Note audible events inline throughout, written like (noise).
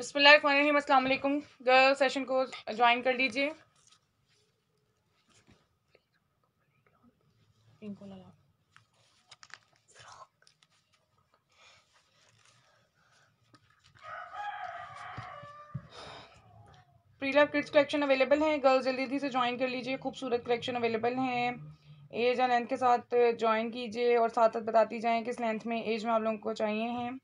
बसमीम असलकुम girl session को ज्वाइन कर लीजिए प्रीलव किड्स कलेक्शन अवेलेबल हैं गर्ल्स जल्दी से ज्वाइन कर लीजिए खूबसूरत कलेक्शन अवेलेबल हैं एज एंड लेंथ के साथ ज्वाइन कीजिए और साथ साथ बताती जाएं किस लेंथ में एज में आप लोगों को चाहिए हैं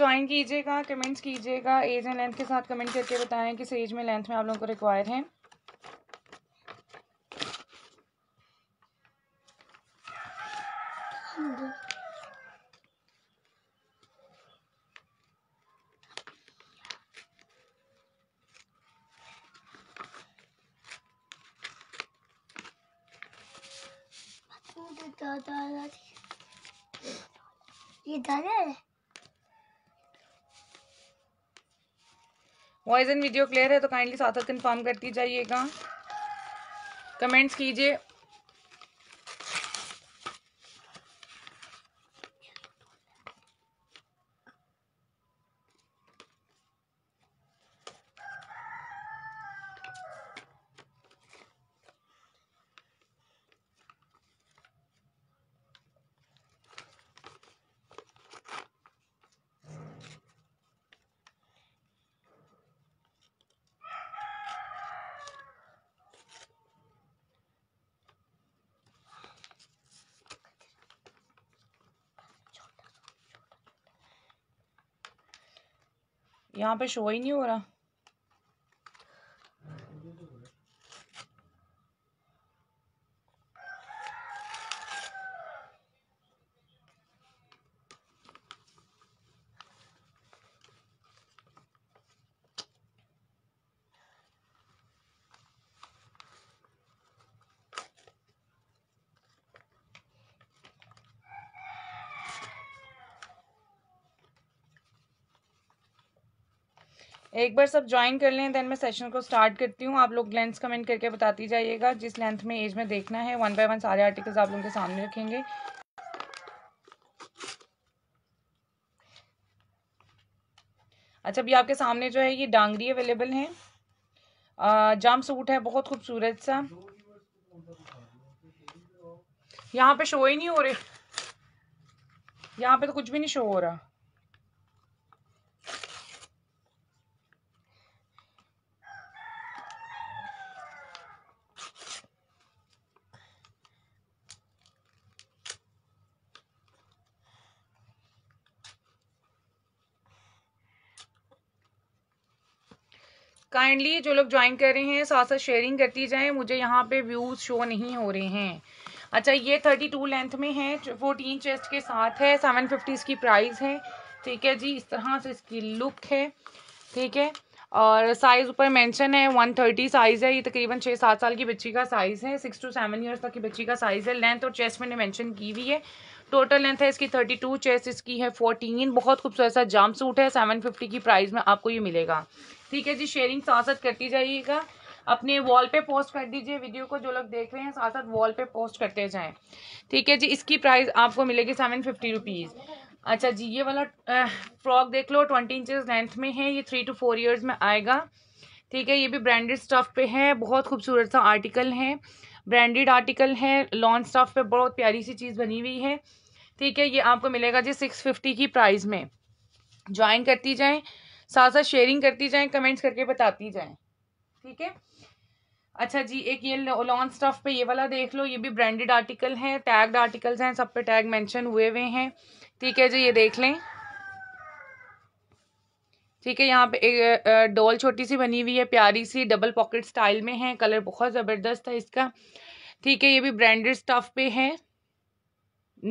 ज्वाइन कीजिएगा कमेंट्स कीजिएगा एज एंड लेंथ के साथ कमेंट करके बताएं किस एज में लेंथ में आप लोगों को रिक्वायर है वॉइस एंड वीडियो क्लियर है तो काइंडली साथ साथ कन्फर्म करती जाइएगा कमेंट्स कीजिए यहाँ पे शो ही नहीं हो रहा एक बार सब ज्वाइन कर लें देन मैं सेशन को स्टार्ट करती हूँ आप लोग लेंथ कमेंट करके बताती जाइएगा जिस लेंथ में एज में देखना है वन बाय वन सारे आर्टिकल्स आप लोगों के सामने रखेंगे अच्छा अभी आपके सामने जो है ये डांगरी अवेलेबल है जाम सूट है बहुत खूबसूरत सा यहाँ पे शो ही नहीं हो रहे यहाँ पे तो कुछ भी नहीं शो हो रहा काइंडली जो लोग ज्वाइन कर रहे हैं साथ साथ शेयरिंग करती जाएं मुझे यहाँ पे व्यूज़ शो नहीं हो रहे हैं अच्छा ये थर्टी टू लेंथ में है फोर्टीन चेस्ट के साथ है सेवन फिफ्टी इसकी प्राइस है ठीक है जी इस तरह से इसकी लुक है ठीक है और साइज़ ऊपर मेंशन है वन थर्टी साइज़ है ये तकरीबन छः सात साल की बच्ची का साइज़ है सिक्स टू सेवन ईयर्स तक की बच्ची का साइज़ है लेंथ और चेस्ट मैंने मेंशन की हुई है टोटल लेंथ है इसकी थर्टी टू चेस्ट इसकी है फोर्टीन बहुत खूबसूरत सा जाम सूट है सेवन फिफ्टी की प्राइस में आपको ये मिलेगा ठीक है जी शेयरिंग साथ साथ करती जाइएगा अपने वॉल पे पोस्ट कर दीजिए वीडियो को जो लोग देख रहे हैं साथ साथ वॉल पे पोस्ट करते जाएं ठीक है जी इसकी प्राइस आपको मिलेगी सेवन फिफ्टी रुपीज़ अच्छा जी ये वाला फ्रॉक देख लो ट्वेंटी इंचेस लेंथ में है ये थ्री टू फोर इयर्स में आएगा ठीक है ये भी ब्रांडेड स्टफ पे है बहुत खूबसूरत सा आर्टिकल है ब्रांडेड आर्टिकल है लॉन्ग स्टफ पे बहुत प्यारी सी चीज़ बनी हुई है ठीक है ये आपको मिलेगा जी सिक्स फिफ्टी की प्राइस में ज्वाइन करती जाएँ साथ साथ शेयरिंग करती जाएं कमेंट्स करके बताती जाएं ठीक है अच्छा जी एक ये लॉन स्टफ पे ये वाला देख लो ये भी ब्रांडेड आर्टिकल है टैग्ड आर्टिकल्स हैं सब पे टैग मेंशन हुए हुए हैं ठीक है जी ये देख लें ठीक है यहाँ पे एक डॉल छोटी सी बनी हुई है प्यारी सी डबल पॉकेट स्टाइल में है कलर बहुत ज़बरदस्त है इसका ठीक है ये भी ब्रांडेड स्टफ पे है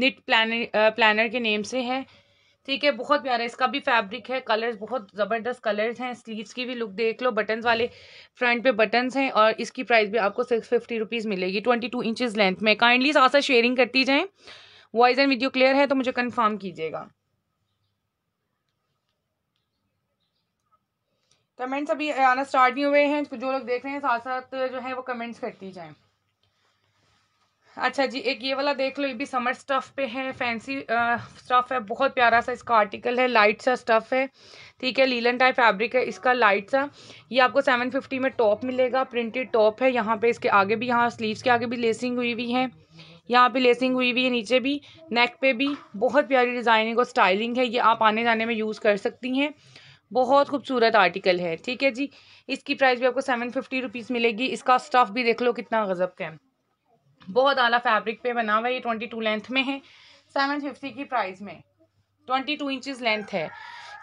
निट प्लानर प्लानर के नेम से है ठीक है बहुत प्यारा इसका भी फैब्रिक है कलर्स बहुत ज़बरदस्त कलर्स हैं स्लीव्स की भी लुक देख लो बटन्स वाले फ्रंट पे बटन्स हैं और इसकी प्राइस भी आपको सिक्स फिफ्टी रुपीज़ मिलेगी ट्वेंटी टू इंचज़ लेंथ में काइंडली साथ शेयरिंग करती जाएँ वॉइस एंड वीडियो क्लियर है तो मुझे कन्फर्म कीजिएगा कमेंट्स अभी आना स्टार्ट नहीं हुए हैं जो लोग देख रहे हैं साथ साथ जो है वो कमेंट्स करती जाएँ अच्छा जी एक ये वाला देख लो ये भी समर स्टफ़ पे है फैंसी स्टफ़ है बहुत प्यारा सा इसका आर्टिकल है लाइट सा स्टफ़ है ठीक है लीलन टाइप फैब्रिक है इसका लाइट सा ये आपको सेवन फिफ्टी में टॉप मिलेगा प्रिंटेड टॉप है यहाँ पे इसके आगे भी यहाँ स्लीव्स के आगे भी लेसिंग हुई हुई है यहाँ पे लेसिंग हुई हुई है नीचे भी नेक पे भी बहुत प्यारी डिज़ाइनिंग और स्टाइलिंग है ये आप आने जाने में यूज़ कर सकती हैं बहुत खूबसूरत आर्टिकल है ठीक है जी इसकी प्राइस भी आपको सेवन फिफ्टी रुपीज़ मिलेगी इसका स्टफ़ भी देख लो कितना गज़ब का है बहुत आला फैब्रिक पे बना हुआ है ये ट्वेंटी टू लेंथ में है सेवन फिफ्टी की प्राइस में ट्वेंटी टू इंचज़ लेंथ है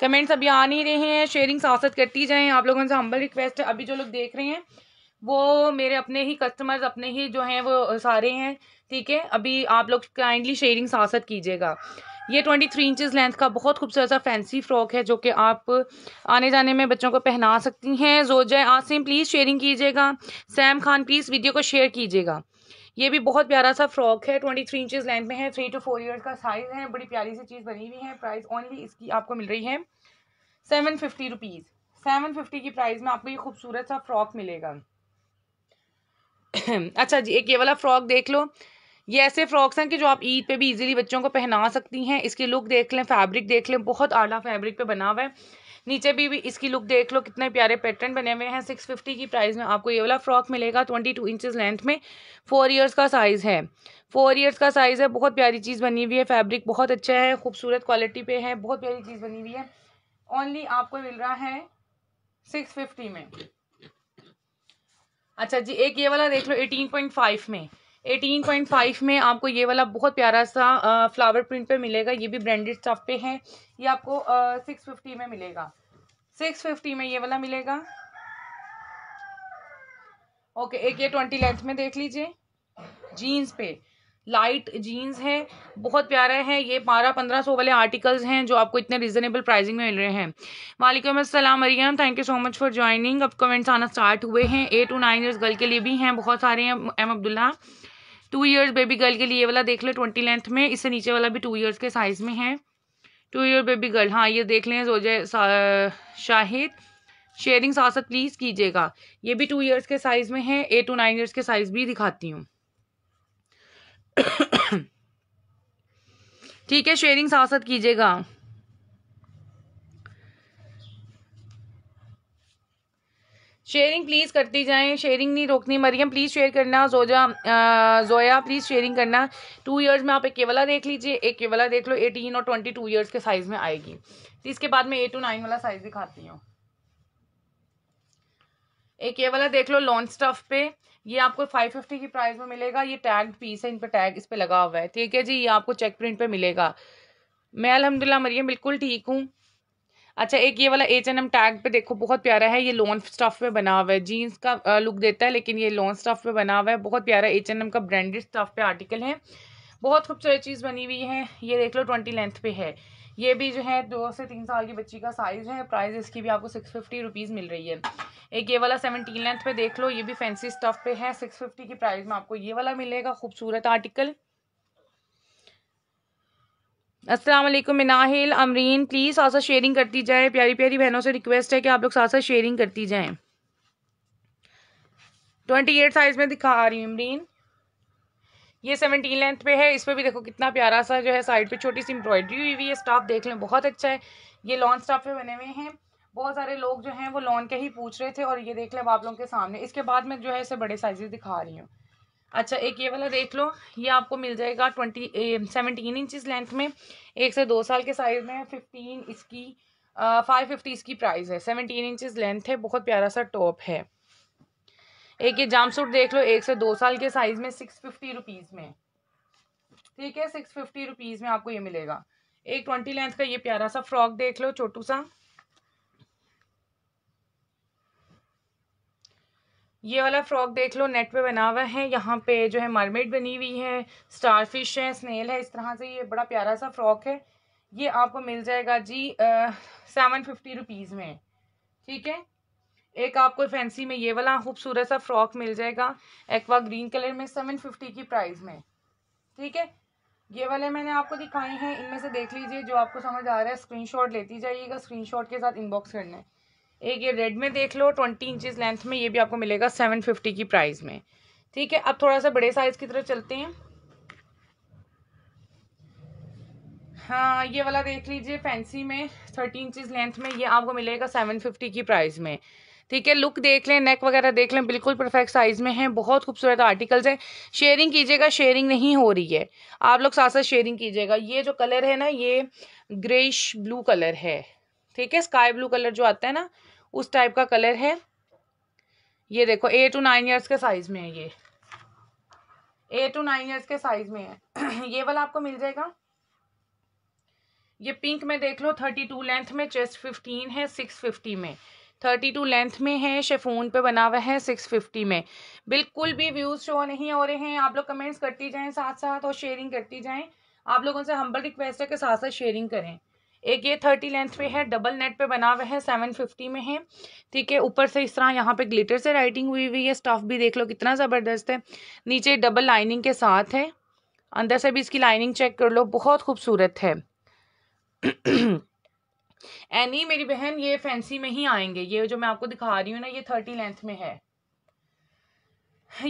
कमेंट्स अभी आ नहीं रहे हैं शेयरिंग सासत करती जाएँ आप लोगों से हम्बल रिक्वेस्ट है अभी जो लोग देख रहे हैं वो मेरे अपने ही कस्टमर्स अपने ही जो हैं वो सारे हैं ठीक है अभी आप लोग काइंडली शेयरिंग सासत कीजिएगा ये ट्वेंटी थ्री इंचज़ लेंथ का बहुत खूबसूरत सा फैंसी फ्रॉक है जो कि आप आने जाने में बच्चों को पहना सकती हैं जय आसिम प्लीज़ शेयरिंग कीजिएगा सैम खान प्लीज़ वीडियो को शेयर कीजिएगा ये भी बहुत प्यारा सा फ्रॉक है ट्वेंटी थ्री इंचज़ लेंथ में है थ्री टू फोर ईयर्स का साइज़ है बड़ी प्यारी सी चीज़ बनी हुई है प्राइस ओनली इसकी आपको मिल रही है seven fifty rupees seven fifty की प्राइस में आपको ये खूबसूरत सा फ्रॉक मिलेगा (clears throat) अच्छा जी एक ये वाला फ्रॉक देख लो ये ऐसे फ्रॉक्स हैं कि जो आप ईद पे भी इजीली बच्चों को पहना सकती हैं इसकी लुक देख लें फैब्रिक देख लें बहुत आला फैब्रिक पे बना हुआ है नीचे भी, भी इसकी लुक देख लो कितने प्यारे पैटर्न बने हुए हैं सिक्स फिफ्टी की प्राइस में आपको ये वाला फ्रॉक मिलेगा ट्वेंटी टू इंचज़ लेंथ में फोर ईयर्स का साइज़ है फोर ईयर्स का साइज़ है बहुत प्यारी चीज़ बनी हुई है फैब्रिक बहुत अच्छा है खूबसूरत क्वालिटी पे है बहुत प्यारी चीज़ बनी हुई है ओनली आपको मिल रहा है सिक्स फिफ्टी में अच्छा जी एक ये वाला देख लो एटीन पॉइंट फाइव में 18.5 में आपको ये वाला बहुत प्यारा सा फ्लावर प्रिंट पे मिलेगा ये भी ब्रांडेड स्टफ पे है ये आपको सिक्स फिफ्टी में मिलेगा सिक्स फिफ्टी में ये वाला मिलेगा ओके एक ये ट्वेंटी लेंथ में देख लीजिए जीन्स पे लाइट जीन्स है बहुत प्यारा है ये बारह पंद्रह सौ वाले आर्टिकल्स हैं जो आपको इतने रिजनेबल प्राइसिंग में मिल रहे हैं वालेकुम अस्सलाम Mariyam thank you so much for joining अब कमेंट्स आना स्टार्ट हुए हैं eight to nine years girl के लिए भी हैं बहुत सारे हैं M Abdullah two years baby girl के लिए वाला देख लो ट्वेंटी लेंथ में इससे नीचे वाला भी टू ईयर्स के साइज़ में है टू ईयर बेबी गर्ल हाँ ये देख लें जो शाहिद शेयरिंग साथ साथ प्लीज़ कीजिएगा ये भी टू ईयर्स के साइज़ में है एट टू नाइन ईयर्स के साइज़ भी दिखाती हूँ (coughs) ठीक है शेयरिंग साथ साथ कीजिएगा शेयरिंग प्लीज़ करती जाएं शेयरिंग नहीं रोकनी मरियम प्लीज़ शेयर करना जोजा जोया प्लीज़ शेयरिंग करना टू इयर्स में आप एक केवला देख लीजिए एक केवला देख लो एटीन और ट्वेंटी टू ईयर्स के साइज़ में आएगी इसके बाद में ए टू नाइन वाला साइज़ दिखाती हूँ एक ये वाला देख लो लॉन्च स्टफ पे ये आपको 550 की प्राइस में मिलेगा ये टैग पीस है इन पर टैग इस पर लगा हुआ है ठीक है जी ये आपको चेक प्रिंट पे मिलेगा मैं अलहमदिल्ला मरियम बिल्कुल ठीक हूँ अच्छा एक ये वाला एच एन एम टैग पे देखो बहुत प्यारा है ये लॉन स्टफ पे बना हुआ है जीन्स का लुक देता है लेकिन ये लॉन स्टफ पे बना हुआ है बहुत प्यारा एच एन एम का ब्रांडेड स्टफ पे आर्टिकल है बहुत खूबसूरत चीज़ बनी हुई है ये देख लो ट्वेंटी लेंथ पे है ये भी जो है दो से तीन साल की बच्ची का साइज़ है प्राइस इसकी भी आपको सिक्स फिफ्टी रुपीज़ मिल रही है एक ये वाला सेवनटीन लेंथ पे देख लो ये भी फैंसी स्टफ पे है सिक्स फिफ्टी की प्राइस में आपको ये वाला मिलेगा खूबसूरत आर्टिकल असलम मिनाहिल अमरीन प्लीज़ साथ साथ शेयरिंग करती जाएं प्यारी प्यारी बहनों से रिक्वेस्ट है कि आप लोग साथ साथ शेयरिंग करती जाएं ट्वेंटी एट साइज़ में दिखा रही हूँ अमरीन ये सेवनटीन लेंथ पे है इस पर भी देखो कितना प्यारा सा जो है साइड पे छोटी सी एम्ब्रॉयडरी हुई हुई है स्टाफ देख लें बहुत अच्छा है ये लॉन स्टाफ पे बने हुए हैं बहुत सारे लोग जो हैं वो लॉन के ही पूछ रहे थे और ये देख लें आप लोगों के सामने इसके बाद मैं जो है इसे बड़े साइज़ दिखा रही हूँ अच्छा एक ये वाला देख लो ये आपको मिल जाएगा ट्वेंटी सेवनटीन इंचज़ लेंथ में एक से दो साल के साइज़ में फिफ्टीन इसकी फाइव फिफ्टी इसकी प्राइस है सेवनटीन इंचज़ लेंथ है बहुत प्यारा सा टॉप है एक ये जाम सूट देख लो एक से दो साल के साइज़ में सिक्स फिफ्टी रुपीज़ में ठीक है सिक्स फिफ्टी रुपीज़ में आपको ये मिलेगा एक ट्वेंटी लेंथ का ये प्यारा सा फ्रॉक देख लो छोटू सा ये वाला फ्रॉक देख लो नेट पे बना हुआ है यहाँ पे जो है मरमेड बनी हुई है स्टार फिश है स्नेल है इस तरह से ये बड़ा प्यारा सा फ्रॉक है ये आपको मिल जाएगा जी सेवन फिफ्टी रुपीज़ में ठीक है एक आपको फैंसी में ये वाला खूबसूरत सा फ्रॉक मिल जाएगा एक्वा ग्रीन कलर में सेवन फिफ्टी की प्राइस में ठीक है ये वाले मैंने आपको दिखाए हैं इनमें से देख लीजिए जो आपको समझ आ रहा है स्क्रीनशॉट लेती जाइएगा स्क्रीनशॉट के साथ इनबॉक्स करना है एक ये रेड में देख लो ट्वेंटी इंचज़ लेंथ में ये भी आपको मिलेगा सेवन फिफ्टी की प्राइस में ठीक है अब थोड़ा सा बड़े साइज़ की तरफ चलते हैं हाँ ये वाला देख लीजिए फैंसी में थर्टी इंचज़ लेंथ में ये आपको मिलेगा सेवन फिफ्टी की प्राइस में ठीक है लुक देख लें नेक वगैरह देख लें बिल्कुल परफेक्ट साइज़ में है बहुत खूबसूरत आर्टिकल्स हैं शेयरिंग कीजिएगा शेयरिंग नहीं हो रही है आप लोग साथ साथ शेयरिंग कीजिएगा ये जो कलर है ना ये ग्रेश ब्लू कलर है ठीक है स्काई ब्लू कलर जो आता है ना उस टाइप का कलर है ये देखो एट टू नाइन ईयर्स के साइज़ में है ये एट टू नाइन ईयर्स के साइज़ में है (clears throat) ये वाला आपको मिल जाएगा ये पिंक में देख लो थर्टी टू लेंथ में चेस्ट फिफ्टीन है सिक्स फिफ्टी में थर्टी टू लेंथ में है शेफून पे बना हुआ है सिक्स फिफ्टी में बिल्कुल भी व्यूज़ शो नहीं हो रहे हैं आप लोग कमेंट्स करती जाएं साथ साथ और शेयरिंग करती जाएं आप लोगों से हम्बल रिक्वेस्ट है कि साथ साथ शेयरिंग करें एक ये थर्टी लेंथ पे है डबल नेट पे बना हुआ है सेवन फिफ्टी में है ठीक है ऊपर से इस तरह यहाँ पे ग्लिटर से राइटिंग हुई हुई है स्टफ भी देख लो कितना ज़बरदस्त है नीचे डबल लाइनिंग के साथ है अंदर से भी इसकी लाइनिंग चेक कर लो बहुत खूबसूरत है (clears throat) एनी मेरी बहन ये फैंसी में ही आएंगे ये जो मैं आपको दिखा रही हूँ ना ये थर्टी लेंथ में है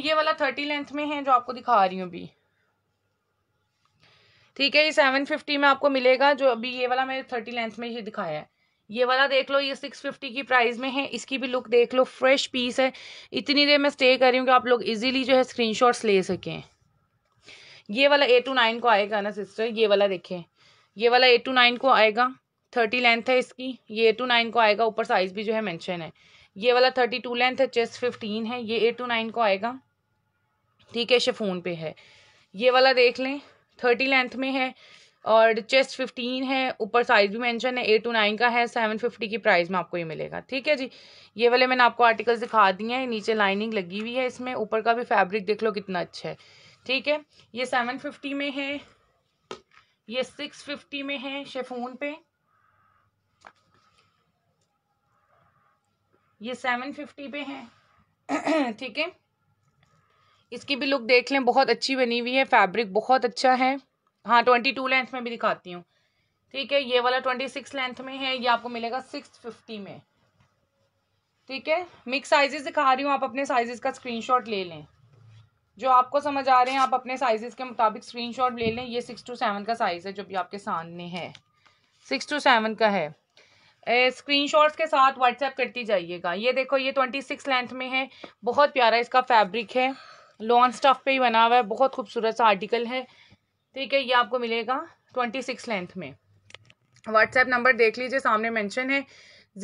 ये वाला थर्टी लेंथ में है जो आपको दिखा रही हूँ अभी ठीक है ये सेवन फिफ्टी में आपको मिलेगा जो अभी ये वाला मैंने थर्टी लेंथ में ही दिखाया है ये वाला देख लो ये सिक्स फिफ्टी की प्राइस में है इसकी भी लुक देख लो फ्रेश पीस है इतनी देर मैं स्टे कर रही हूँ कि आप लोग इजीली जो है स्क्रीन ले सकें ये वाला ए टू नाइन को आएगा ना सिस्टर ये वाला देखें ये वाला ए टू नाइन को आएगा थर्टी लेंथ है इसकी ये ए टू नाइन को आएगा ऊपर साइज़ भी जो है मैंशन है ये वाला थर्टी टू लेंथ है चेस्ट फिफ्टीन है ये ए टू नाइन को आएगा ठीक है शेफोन पे है ये वाला देख लें थर्टी लेंथ में है और चेस्ट फिफ्टीन है ऊपर साइज भी मेंशन है एट टू नाइन का है सेवन फिफ्टी की प्राइस में आपको ये मिलेगा ठीक है जी ये वाले मैंने आपको आर्टिकल्स दिखा दिए हैं नीचे लाइनिंग लगी हुई है इसमें ऊपर का भी फैब्रिक देख लो कितना अच्छा है ठीक है ये सेवन फिफ्टी में है ये सिक्स फिफ्टी में है शेफून पे ये सेवन फिफ्टी पे है (clears throat) ठीक है इसकी भी लुक देख लें बहुत अच्छी बनी हुई है फैब्रिक बहुत अच्छा है हाँ ट्वेंटी टू लेंथ में भी दिखाती हूँ ठीक है ये वाला ट्वेंटी सिक्स लेंथ में है ये आपको मिलेगा सिक्स फिफ्टी में ठीक है मिक्स साइजेस दिखा रही हूँ आप अपने साइजेस का स्क्रीनशॉट ले लें जो आपको समझ आ रहे हैं आप अपने साइजेस के मुताबिक शॉट ले लें ये सिक्स टू सेवन का साइज़ है जो भी आपके सामने है सिक्स टू सेवन का है शॉट्स के साथ व्हाट्सएप करती जाइएगा ये देखो ये ट्वेंटी सिक्स लेंथ में है बहुत प्यारा इसका फैब्रिक है लॉन स्टफ पे ही बना हुआ है बहुत खूबसूरत सा आर्टिकल है ठीक है ये आपको मिलेगा ट्वेंटी सिक्स लेंथ में व्हाट्सएप नंबर देख लीजिए सामने मेंशन है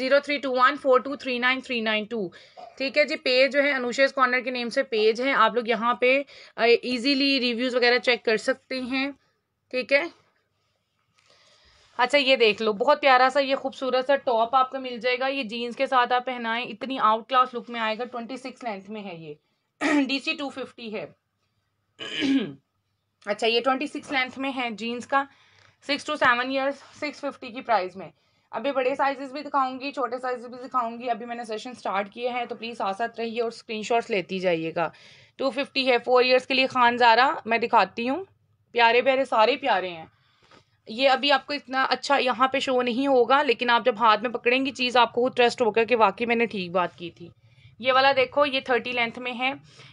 zero three two one four two three nine three nine two ठीक है जी पेज जो है अनुशेष कॉर्नर के नेम से पेज है आप लोग यहाँ पे इजीली रिव्यूज़ वगैरह चेक कर सकते हैं ठीक है अच्छा ये देख लो बहुत प्यारा सा ये खूबसूरत सा टॉप आपको मिल जाएगा ये जीन्स के साथ आप पहनाएं इतनी आउट क्लास लुक में आएगा ट्वेंटी सिक्स लेंथ में है ये डीसी टू फिफ्टी है (clears throat) अच्छा ये ट्वेंटी सिक्स लेंथ में है जीन्स का six to seven years six fifty की प्राइस में अभी बड़े साइजेस भी दिखाऊंगी छोटे साइजेस भी दिखाऊंगी अभी मैंने सेशन स्टार्ट किए हैं तो प्लीज़ आसात रहिए और स्क्रीनशॉट्स लेती जाइएगा टू फिफ्टी है फोर ईयर्स के लिए खान ज़ारा मैं दिखाती हूँ प्यारे प्यारे सारे प्यारे हैं ये अभी आपको इतना अच्छा यहाँ पे शो नहीं होगा लेकिन आप जब हाथ में पकड़ेंगी चीज़ आपको खुद ट्रस्ट होगा कि वाकई मैंने ठीक बात की थी ये वाला देखो ये थर्टी लेंथ में है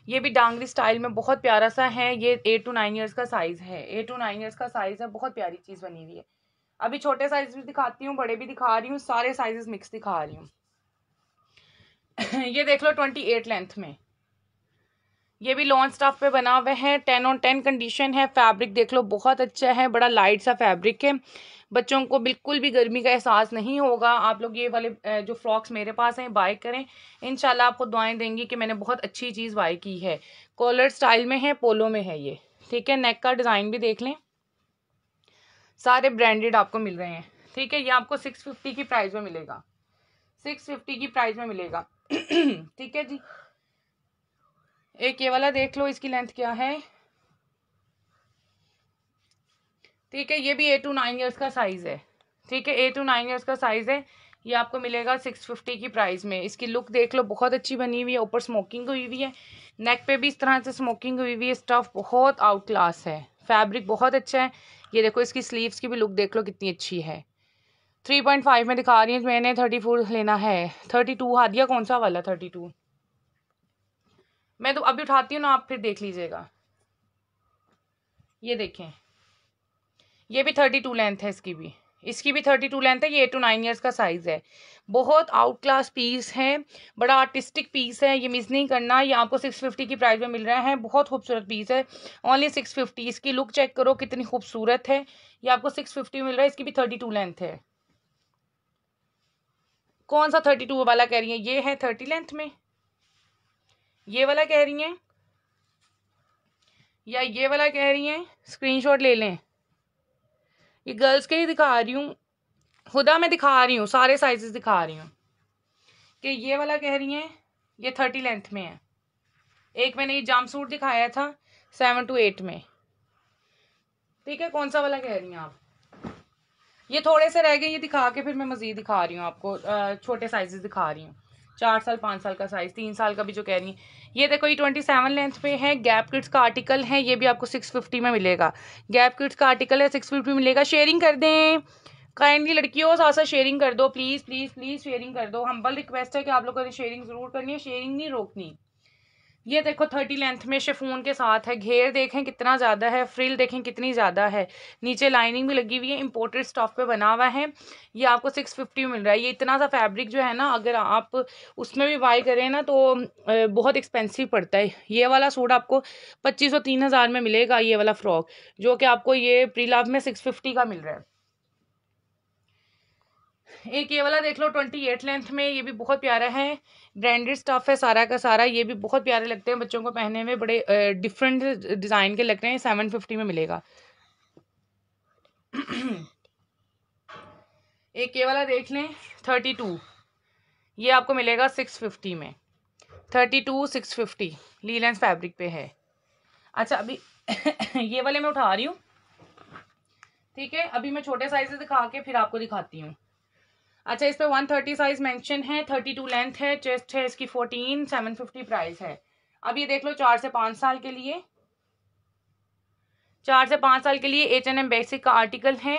ये भी डांगरी स्टाइल में बहुत प्यारा सा है ये एट टू नाइन ईयर्स का साइज़ है एट टू नाइन ईयर्स का साइज़ है बहुत प्यारी चीज़ बनी हुई है अभी छोटे साइज भी दिखाती हूँ बड़े भी दिखा रही हूँ सारे साइजेस मिक्स दिखा रही हूँ (laughs) ये देख लो ट्वेंटी एट लेंथ में ये भी लॉन्ग स्टाफ पे बना हुआ है टेन ऑन टेन कंडीशन है फैब्रिक देख लो बहुत अच्छा है बड़ा लाइट सा फैब्रिक है बच्चों को बिल्कुल भी गर्मी का एहसास नहीं होगा आप लोग ये वाले जो फ्रॉक्स मेरे पास हैं बाय करें इन आपको दुआएं देंगी कि मैंने बहुत अच्छी चीज़ बाय की है कॉलर स्टाइल में है पोलो में है ये ठीक है नेक का डिज़ाइन भी देख लें सारे ब्रांडेड आपको मिल रहे हैं ठीक है ये आपको सिक्स फिफ्टी की प्राइज में मिलेगा सिक्स फिफ्टी की प्राइस में मिलेगा (clears throat) ठीक है जी एक ये वाला देख लो इसकी लेंथ क्या है ठीक है ये भी ए टू नाइन ईयर्स का साइज़ है ठीक है ए टू नाइन ईयर्स का साइज़ है ये आपको मिलेगा सिक्स फिफ्टी की प्राइस में इसकी लुक देख लो बहुत अच्छी बनी हुई है ऊपर स्मोकिंग हुई हुई है नेक पे भी इस तरह से स्मोकिंग हुई हुई है स्टफ़ बहुत आउट क्लास है फैब्रिक बहुत अच्छा है ये देखो इसकी स्लीव्स की भी लुक देख लो कितनी अच्छी है थ्री पॉइंट फाइव में दिखा रही हूँ मैंने थर्टी फोर लेना है थर्टी टू हादिया कौन सा वाला थर्टी टू मैं तो अभी उठाती हूँ ना आप फिर देख लीजिएगा ये देखें ये भी थर्टी टू लेंथ है इसकी भी इसकी भी थर्टी टू लेंथ है ये एट टू नाइन ईयर्स का साइज़ है बहुत आउट क्लास पीस है बड़ा आर्टिस्टिक पीस है ये मिस नहीं करना ये आपको सिक्स फिफ्टी की प्राइस में मिल रहा है बहुत खूबसूरत पीस है ओनली सिक्स फिफ्टी इसकी लुक चेक करो कितनी खूबसूरत है ये आपको सिक्स फिफ्टी मिल रहा है इसकी भी थर्टी टू लेंथ है कौन सा थर्टी टू वाला कह रही है ये है थर्टी लेंथ में ये वाला कह रही हैं या ये वाला कह रही हैं स्क्रीनशॉट ले लें ये गर्ल्स के ही दिखा रही हूँ खुदा मैं दिखा रही हूँ सारे साइजेस दिखा रही हूँ कि ये वाला कह रही हैं ये थर्टी लेंथ में है एक मैंने ये जाम सूट दिखाया था सेवन टू एट में ठीक है कौन सा वाला कह रही हैं आप ये थोड़े से रह गए ये दिखा के फिर मैं मज़ीद दिखा रही हूँ आपको छोटे साइजेस दिखा रही हूँ चार साल पाँच साल का साइज़ तीन साल का भी जो कह रही है ये देखो ये ट्वेंटी सेवन लेंथ पे है गैप किड्स का आर्टिकल है ये भी आपको सिक्स फिफ्टी में मिलेगा गैप किड्स का आर्टिकल है सिक्स फिफ्टी मिलेगा शेयरिंग कर दें काइंडली लड़कियों साथ साथ शेयरिंग कर दो प्लीज़ प्लीज़ प्लीज़ शेयरिंग कर दो हम्बल रिक्वेस्ट है कि आप लोगों ने शेयरिंग ज़रूर करनी है शेयरिंग नहीं रोकनी ये देखो थर्टी लेंथ में शेफून के साथ है घेर देखें कितना ज़्यादा है फ्रिल देखें कितनी ज़्यादा है नीचे लाइनिंग भी लगी हुई है इंपोर्टेड स्टॉफ पे बना हुआ है ये आपको सिक्स फिफ्टी में मिल रहा है ये इतना सा फैब्रिक जो है ना अगर आप उसमें भी बाई करें ना तो बहुत एक्सपेंसिव पड़ता है ये वाला सूट आपको पच्चीस सौ तीन हज़ार में मिलेगा ये वाला फ्रॉक जो कि आपको ये प्री लाभ में सिक्स फिफ्टी का मिल रहा है एक ये वाला देख लो ट्वेंटी एट लेंथ में ये भी बहुत प्यारा है ब्रांडेड स्टफ़ है सारा का सारा ये भी बहुत प्यारे लगते हैं बच्चों को पहनने में बड़े डिफरेंट डिज़ाइन के लग रहे हैं सेवन फिफ्टी में मिलेगा (clears throat) एक ये वाला देख लें थर्टी टू ये आपको मिलेगा सिक्स फिफ्टी में thirty two six fifty linen fabric पे है अच्छा अभी (clears throat) ये वाले मैं उठा रही हूँ ठीक है अभी मैं छोटे साइज से दिखा के फिर आपको दिखाती हूँ अच्छा इस पर वन थर्टी साइज मैंशन है थर्टी टू लेंथ है चेस्ट है इसकी फोर्टीन सेवन फिफ्टी प्राइस है अब ये देख लो चार से पाँच साल के लिए चार से पाँच साल के लिए एच एन एम बेसिक का आर्टिकल है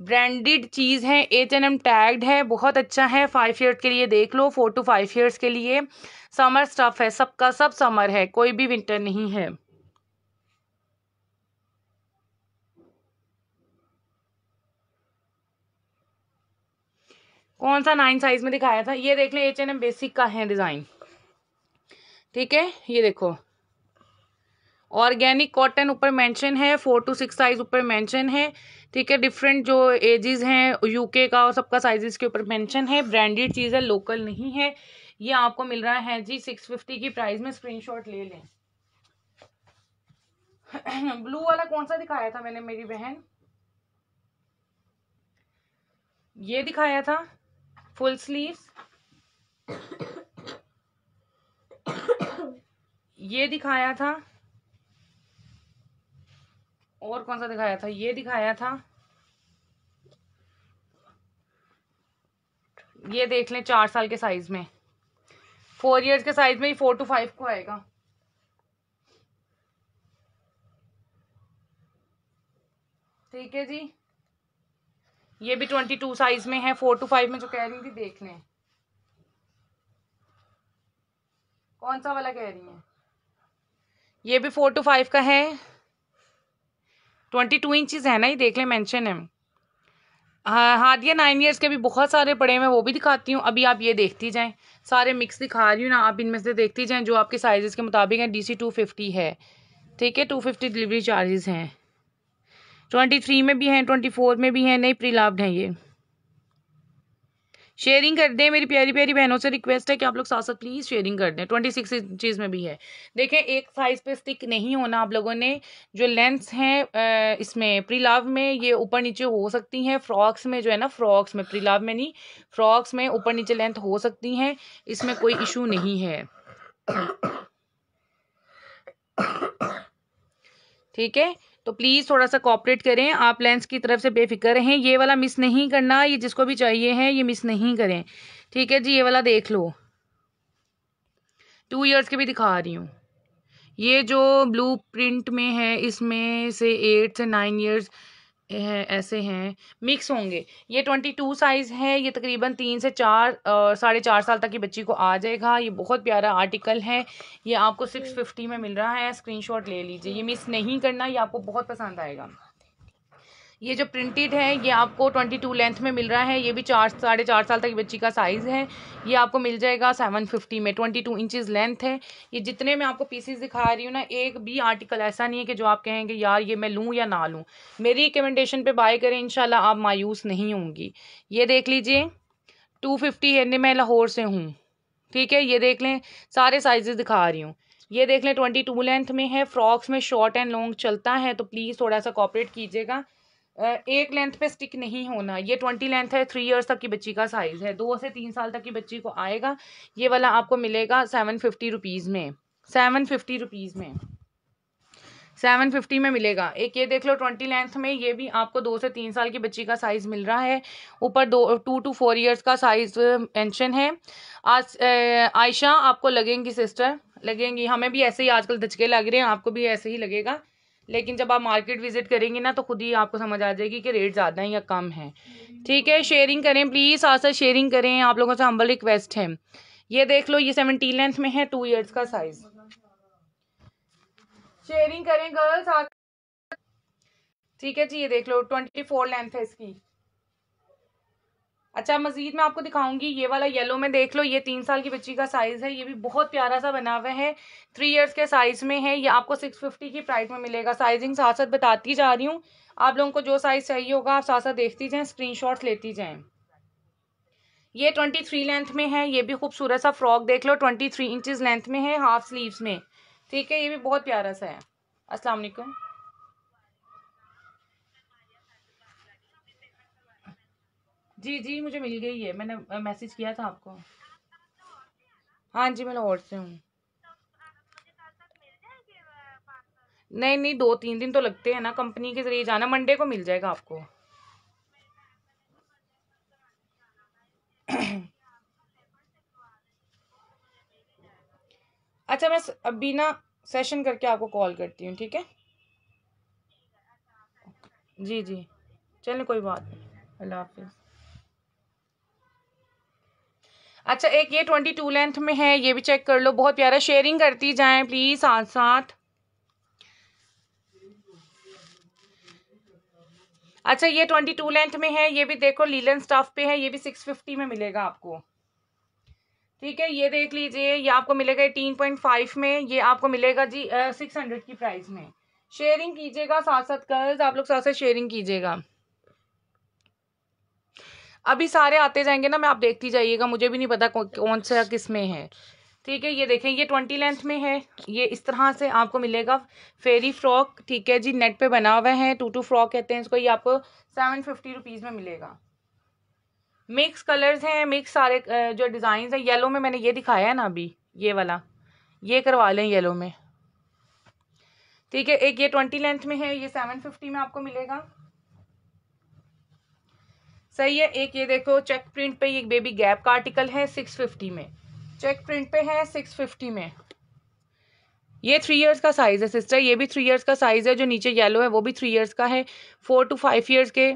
ब्रांडेड चीज़ है एच एन एम टैग्ड है बहुत अच्छा है फाइव ईयर्स के लिए देख लो फोर टू फाइव ईयर्स के लिए समर स्टफ़ है सबका सब समर है कोई भी विंटर नहीं है कौन सा नाइन साइज में दिखाया था ये देख लें एच एन एम बेसिक का है डिज़ाइन ठीक है ये देखो ऑर्गेनिक कॉटन ऊपर मेंशन है फोर टू सिक्स साइज ऊपर मेंशन है ठीक है डिफरेंट जो एजेस हैं यूके का और सबका साइजेस के ऊपर मेंशन है ब्रांडेड चीज़ है लोकल नहीं है ये आपको मिल रहा है जी सिक्स फिफ्टी की प्राइस में स्क्रीनशॉट ले लें ब्लू (clears throat) वाला कौन सा दिखाया था मैंने मेरी बहन ये दिखाया था फुल स्लीव्स ये दिखाया था और कौन सा दिखाया था ये दिखाया था ये देख लें चार साल के साइज में फोर इयर्स के साइज में ही फोर टू फाइव को आएगा ठीक है जी ये भी ट्वेंटी टू साइज में है फोर टू फाइव में जो कह रही थी देख लें कौन सा वाला कह रही हैं ये भी फोर टू फाइव का है ट्वेंटी टू इंचज़ है ना ये देख लें मैंशन है हाँ दिया नाइन ईयर्स के भी बहुत सारे पड़े मैं वो भी दिखाती हूँ अभी आप ये देखती जाएं सारे मिक्स दिखा रही हूँ ना आप इनमें से देखती जाएं जो आपके साइज़ के मुताबिक हैं डीसी टू फिफ्टी है ठीक है टू फिफ्टी डिलीवरी चार्जेस हैं ट्वेंटी थ्री में भी हैं ट्वेंटी फोर में भी हैं नहीं प्रीलाव्ड हैं ये शेयरिंग कर दें मेरी प्यारी प्यारी बहनों से रिक्वेस्ट है कि आप लोग साथ साथ प्लीज़ शेयरिंग कर दें ट्वेंटी सिक्स इंचज़ में भी है देखें एक साइज़ पे स्टिक नहीं होना आप लोगों ने जो लेंथ हैं इसमें प्रीलाव में ये ऊपर नीचे हो सकती हैं फ्रॉक्स में जो है ना फ्रॉक्स में प्रीलाव में नहीं फ्रॉक्स में ऊपर नीचे लेंथ हो सकती हैं इसमें कोई इशू नहीं है ठीक है तो प्लीज़ थोड़ा सा कॉपरेट करें आप लेंस की तरफ से बेफिक्र रहें ये वाला मिस नहीं करना ये जिसको भी चाहिए है ये मिस नहीं करें ठीक है जी ये वाला देख लो टू ईयर्स के भी दिखा रही हूँ ये जो ब्लू प्रिंट में है इसमें से एट से नाइन ईयर्स हैं ऐसे हैं मिक्स होंगे ये ट्वेंटी टू साइज़ है ये तकरीबन तीन से चार साढ़े चार साल तक की बच्ची को आ जाएगा ये बहुत प्यारा आर्टिकल है ये आपको सिक्स फिफ्टी में मिल रहा है स्क्रीनशॉट ले लीजिए ये मिस नहीं करना ये आपको बहुत पसंद आएगा ये जो प्रिंटेड है ये आपको ट्वेंटी टू लेंथ में मिल रहा है ये भी चार साढ़े चार साल तक बच्ची का साइज़ है ये आपको मिल जाएगा सेवन फिफ्टी में ट्वेंटी टू इंचज़ लेंथ है ये जितने मैं आपको पीसीज दिखा रही हूँ ना एक भी आर्टिकल ऐसा नहीं है कि जो आप कहेंगे यार ये मैं लूँ या ना लूँ मेरी रिकमेंडेशन पर बाय करें इन आप मायूस नहीं होंगी ये देख लीजिए टू फिफ्टी एन मैं लाहौर से हूँ ठीक है ये देख लें सारे साइज़ दिखा रही हूँ ये देख लें ट्वेंटी टू लेंथ में है फ्रॉक्स में शॉर्ट एंड लॉन्ग चलता है तो प्लीज़ थोड़ा सा कॉपरेट कीजिएगा एक लेंथ पे स्टिक नहीं होना ये ट्वेंटी लेंथ है थ्री इयर्स तक की बच्ची का साइज़ है दो से तीन साल तक की बच्ची को आएगा ये वाला आपको मिलेगा सेवन फिफ्टी रुपीज़ में सेवन फिफ्टी रुपीज़ में सेवन फिफ्टी में मिलेगा एक ये देख लो ट्वेंटी लेंथ में ये भी आपको दो से तीन साल की बच्ची का साइज़ मिल रहा है ऊपर दो टू टू फोर ईयर्स का साइज़ मैंशन है आज आयशा आपको लगेंगी सिस्टर लगेंगी हमें भी ऐसे ही आजकल धचके लग रहे हैं आपको भी ऐसे ही लगेगा लेकिन जब आप मार्केट विजिट करेंगे ना तो खुद ही आपको समझ आ जाएगी कि रेट ज़्यादा है या कम है ठीक है शेयरिंग करें प्लीज़ साथ साथ शेयरिंग करें आप लोगों से हम्बल रिक्वेस्ट है ये देख लो ये सेवनटीन लेंथ में है टू ईयर्स का साइज शेयरिंग करें गर्ल्स ठीक है जी ये देख लो ट्वेंटी फोर लेंथ है इसकी अच्छा मज़ीद मैं आपको दिखाऊंगी ये वाला येलो में देख लो ये तीन साल की बच्ची का साइज़ है ये भी बहुत प्यारा सा बना हुआ है थ्री इयर्स के साइज़ में है ये आपको सिक्स फिफ्टी की प्राइस में मिलेगा साइजिंग साथ साथ बताती जा रही हूँ आप लोगों को जो साइज़ चाहिए होगा आप साथ साथ देखती जाएँ स्क्रीन लेती जाएँ ये ट्वेंटी थ्री लेंथ में है ये भी खूबसूरत सा फ्रॉक देख लो ट्वेंटी थ्री इंचज़ लेंथ में है हाफ स्लीवस में ठीक है ये भी बहुत प्यारा सा है असलकुम जी जी मुझे मिल गई है मैंने मैसेज किया था आपको हाँ जी मैं लाहौर से हूँ नहीं नहीं दो तीन दिन तो लगते हैं ना कंपनी के जरिए जाना मंडे को मिल जाएगा आपको अच्छा मैं अभी ना सेशन करके आपको कॉल करती हूँ ठीक है जी जी चलें कोई बात नहीं अल्लाह हाफिज़ अच्छा एक ये ट्वेंटी टू लेंथ में है ये भी चेक कर लो बहुत प्यारा शेयरिंग करती जाएं प्लीज़ साथ साथ अच्छा ये ट्वेंटी टू लेंथ में है ये भी देखो लीलन स्टाफ पे है ये भी सिक्स फिफ्टी में मिलेगा आपको ठीक है ये देख लीजिए ये आपको मिलेगा एटीन पॉइंट फाइव में ये आपको मिलेगा जी सिक्स हंड्रेड की प्राइस में शेयरिंग कीजिएगा साथ साथ कर्ज आप लोग साथ साथ शेयरिंग कीजिएगा अभी सारे आते जाएंगे ना मैं आप देखती जाइएगा मुझे भी नहीं पता कौन सा किस में है ठीक है ये देखें ये ट्वेंटी लेंथ में है ये इस तरह से आपको मिलेगा फेरी फ्रॉक ठीक है जी नेट पे बना हुआ है टू टू फ्रॉक कहते हैं इसको ये आपको सेवन फिफ्टी रुपीज़ में मिलेगा मिक्स कलर्स हैं मिक्स सारे जो डिज़ाइन हैं येलो में मैंने ये दिखाया है ना अभी ये वाला ये करवा लें येलो में ठीक है एक ये ट्वेंटी लेंथ में है ये सेवन फिफ्टी में आपको मिलेगा सही है एक ये देखो चेक प्रिंट पे ये बेबी गैप का आर्टिकल है सिक्स फिफ्टी में चेक प्रिंट पे है सिक्स फिफ्टी में ये थ्री इयर्स का साइज़ है सिस्टर ये भी थ्री इयर्स का साइज़ है जो नीचे येलो है वो भी थ्री इयर्स का है फोर टू फाइव इयर्स के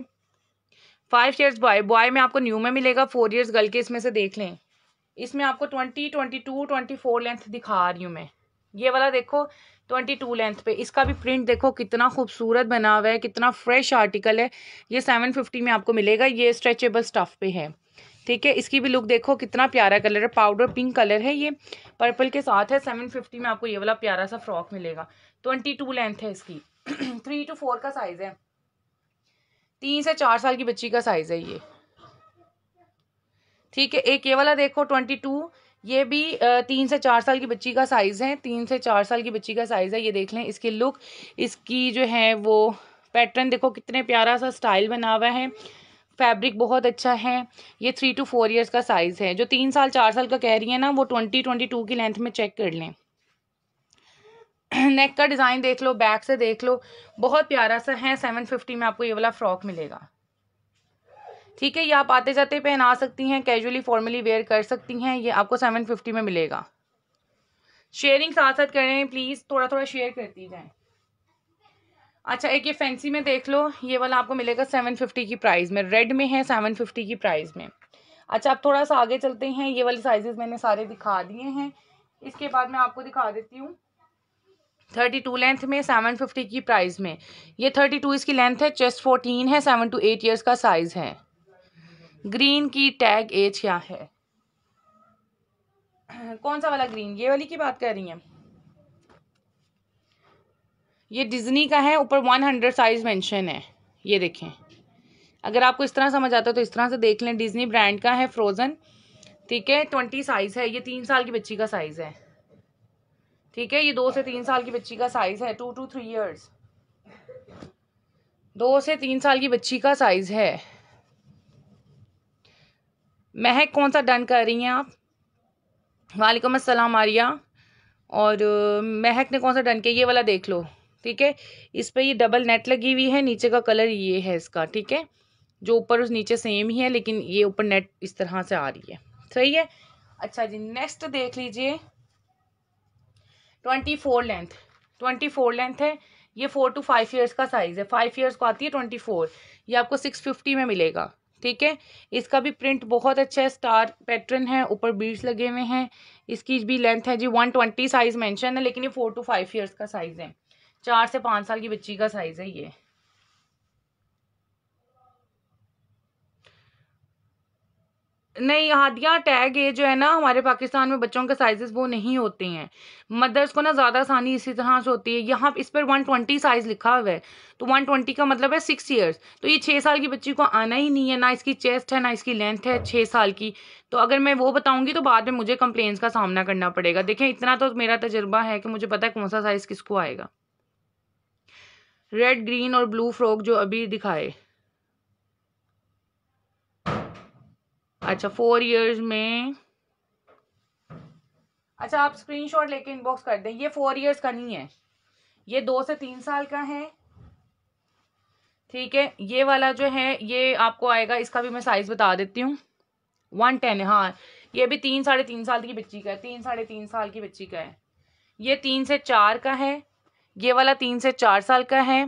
फाइव ईयर्स बॉय बॉय में आपको न्यू में मिलेगा फोर ईयर्स गर्ल के इसमें से देख लें इसमें आपको twenty twenty two twenty four length दिखा रही हूँ मैं ये वाला देखो ट्वेंटी टू लेंथ पे इसका भी प्रिंट देखो कितना खूबसूरत बना हुआ है कितना फ्रेश आर्टिकल है ये सेवन फिफ्टी में आपको मिलेगा ये स्ट्रेचेबल स्टफ पे है ठीक है इसकी भी लुक देखो कितना प्यारा कलर है पाउडर पिंक कलर है ये पर्पल के साथ है सेवन फिफ्टी में आपको ये वाला प्यारा सा फ्रॉक मिलेगा ट्वेंटी टू लेंथ है इसकी थ्री टू फोर का साइज़ है तीन से चार साल की बच्ची का साइज़ है ये ठीक है एक ये वाला देखो ट्वेंटी टू ये भी तीन से चार साल की बच्ची का साइज़ है तीन से चार साल की बच्ची का साइज़ है ये देख लें इसकी लुक इसकी जो है वो पैटर्न देखो कितने प्यारा सा स्टाइल बना हुआ है फैब्रिक बहुत अच्छा है ये थ्री टू फोर इयर्स का साइज़ है जो तीन साल चार साल का कह रही है ना वो ट्वेंटी ट्वेंटी टू की लेंथ में चेक कर लें नेक का डिज़ाइन देख लो बैक से देख लो बहुत प्यारा सा है सेवन फिफ्टी में आपको ये वाला फ्रॉक मिलेगा ठीक है ये आप आते जाते पहना सकती हैं कैजुअली फॉर्मली वेयर कर सकती हैं ये आपको सेवन फिफ्टी में मिलेगा शेयरिंग साथ साथ करें प्लीज़ थोड़ा थोड़ा शेयर करती जाए अच्छा एक ये फैंसी में देख लो ये वाला आपको मिलेगा सेवन फिफ्टी की प्राइस में रेड में है सेवन फिफ्टी की प्राइस में अच्छा आप थोड़ा सा आगे चलते हैं ये वाले साइजेस मैंने सारे दिखा दिए हैं इसके बाद मैं आपको दिखा देती हूँ थर्टी टू लेंथ में सेवन फिफ्टी की प्राइस में ये थर्टी टू इसकी लेंथ है चेस्ट फोर्टीन है सेवन टू एट ईयर्स का साइज़ है ग्रीन की टैग एज क्या है कौन सा वाला ग्रीन ये वाली की बात कर रही हैं ये डिज्नी का है ऊपर वन हंड्रेड साइज मेंशन है ये देखें अगर आपको इस तरह समझ आता है तो इस तरह से देख लें डिज्नी ब्रांड का है फ्रोज़न ठीक है ट्वेंटी साइज़ है ये तीन साल की बच्ची का साइज़ है ठीक है ये दो से तीन साल की बच्ची का साइज़ है टू टू थ्री इयर्स दो से तीन साल की बच्ची का साइज़ है महक कौन सा डन कर रही हैं आप वालेकुम अस्सलाम आरिया और महक ने कौन सा डन किया ये वाला देख लो ठीक है इस पर ये डबल नेट लगी हुई है नीचे का कलर ये है इसका ठीक है जो ऊपर उस नीचे सेम ही है लेकिन ये ऊपर नेट इस तरह से आ रही है सही है अच्छा जी नेक्स्ट देख लीजिए twenty four length twenty four length है ये फोर टू फाइव ईयर्स का साइज़ है फाइव ईयर्स को आती है ट्वेंटी फोर ये आपको सिक्स फिफ्टी में मिलेगा ठीक है इसका भी प्रिंट बहुत अच्छा है स्टार पैटर्न है ऊपर बीड्स लगे हुए हैं इसकी भी लेंथ है जी वन ट्वेंटी साइज़ मैंशन है लेकिन ये फोर टू फाइव ईयर्स का साइज़ है चार से पाँच साल की बच्ची का साइज़ है ये नहीं हादिया टैग ये जो है ना हमारे पाकिस्तान में बच्चों के साइजेस वो नहीं होते हैं मदर्स को ना ज़्यादा आसानी इसी तरह से होती है यहाँ इस पर वन ट्वेंटी साइज़ लिखा हुआ है तो वन ट्वेंटी का मतलब है सिक्स ईयर्स तो ये छः साल की बच्ची को आना ही नहीं है ना इसकी चेस्ट है ना इसकी लेंथ है छः साल की तो अगर मैं वो बताऊँगी तो बाद में मुझे कंप्लेंट्स का सामना करना पड़ेगा देखें इतना तो मेरा तजर्बा है कि मुझे पता है कौन सा साइज़ किसको आएगा रेड ग्रीन और ब्लू फ्रॉक जो अभी दिखाए अच्छा फोर इयर्स में अच्छा आप स्क्रीनशॉट लेके इनबॉक्स कर दें ये फोर इयर्स का नहीं है ये दो से तीन साल का है ठीक है ये वाला जो है ये आपको आएगा इसका भी मैं साइज़ बता देती हूँ वन टेन हाँ ये भी तीन साढ़े तीन साल की बच्ची का है तीन साढ़े तीन साल की बच्ची का है ये तीन से चार का है ये वाला तीन से चार साल का है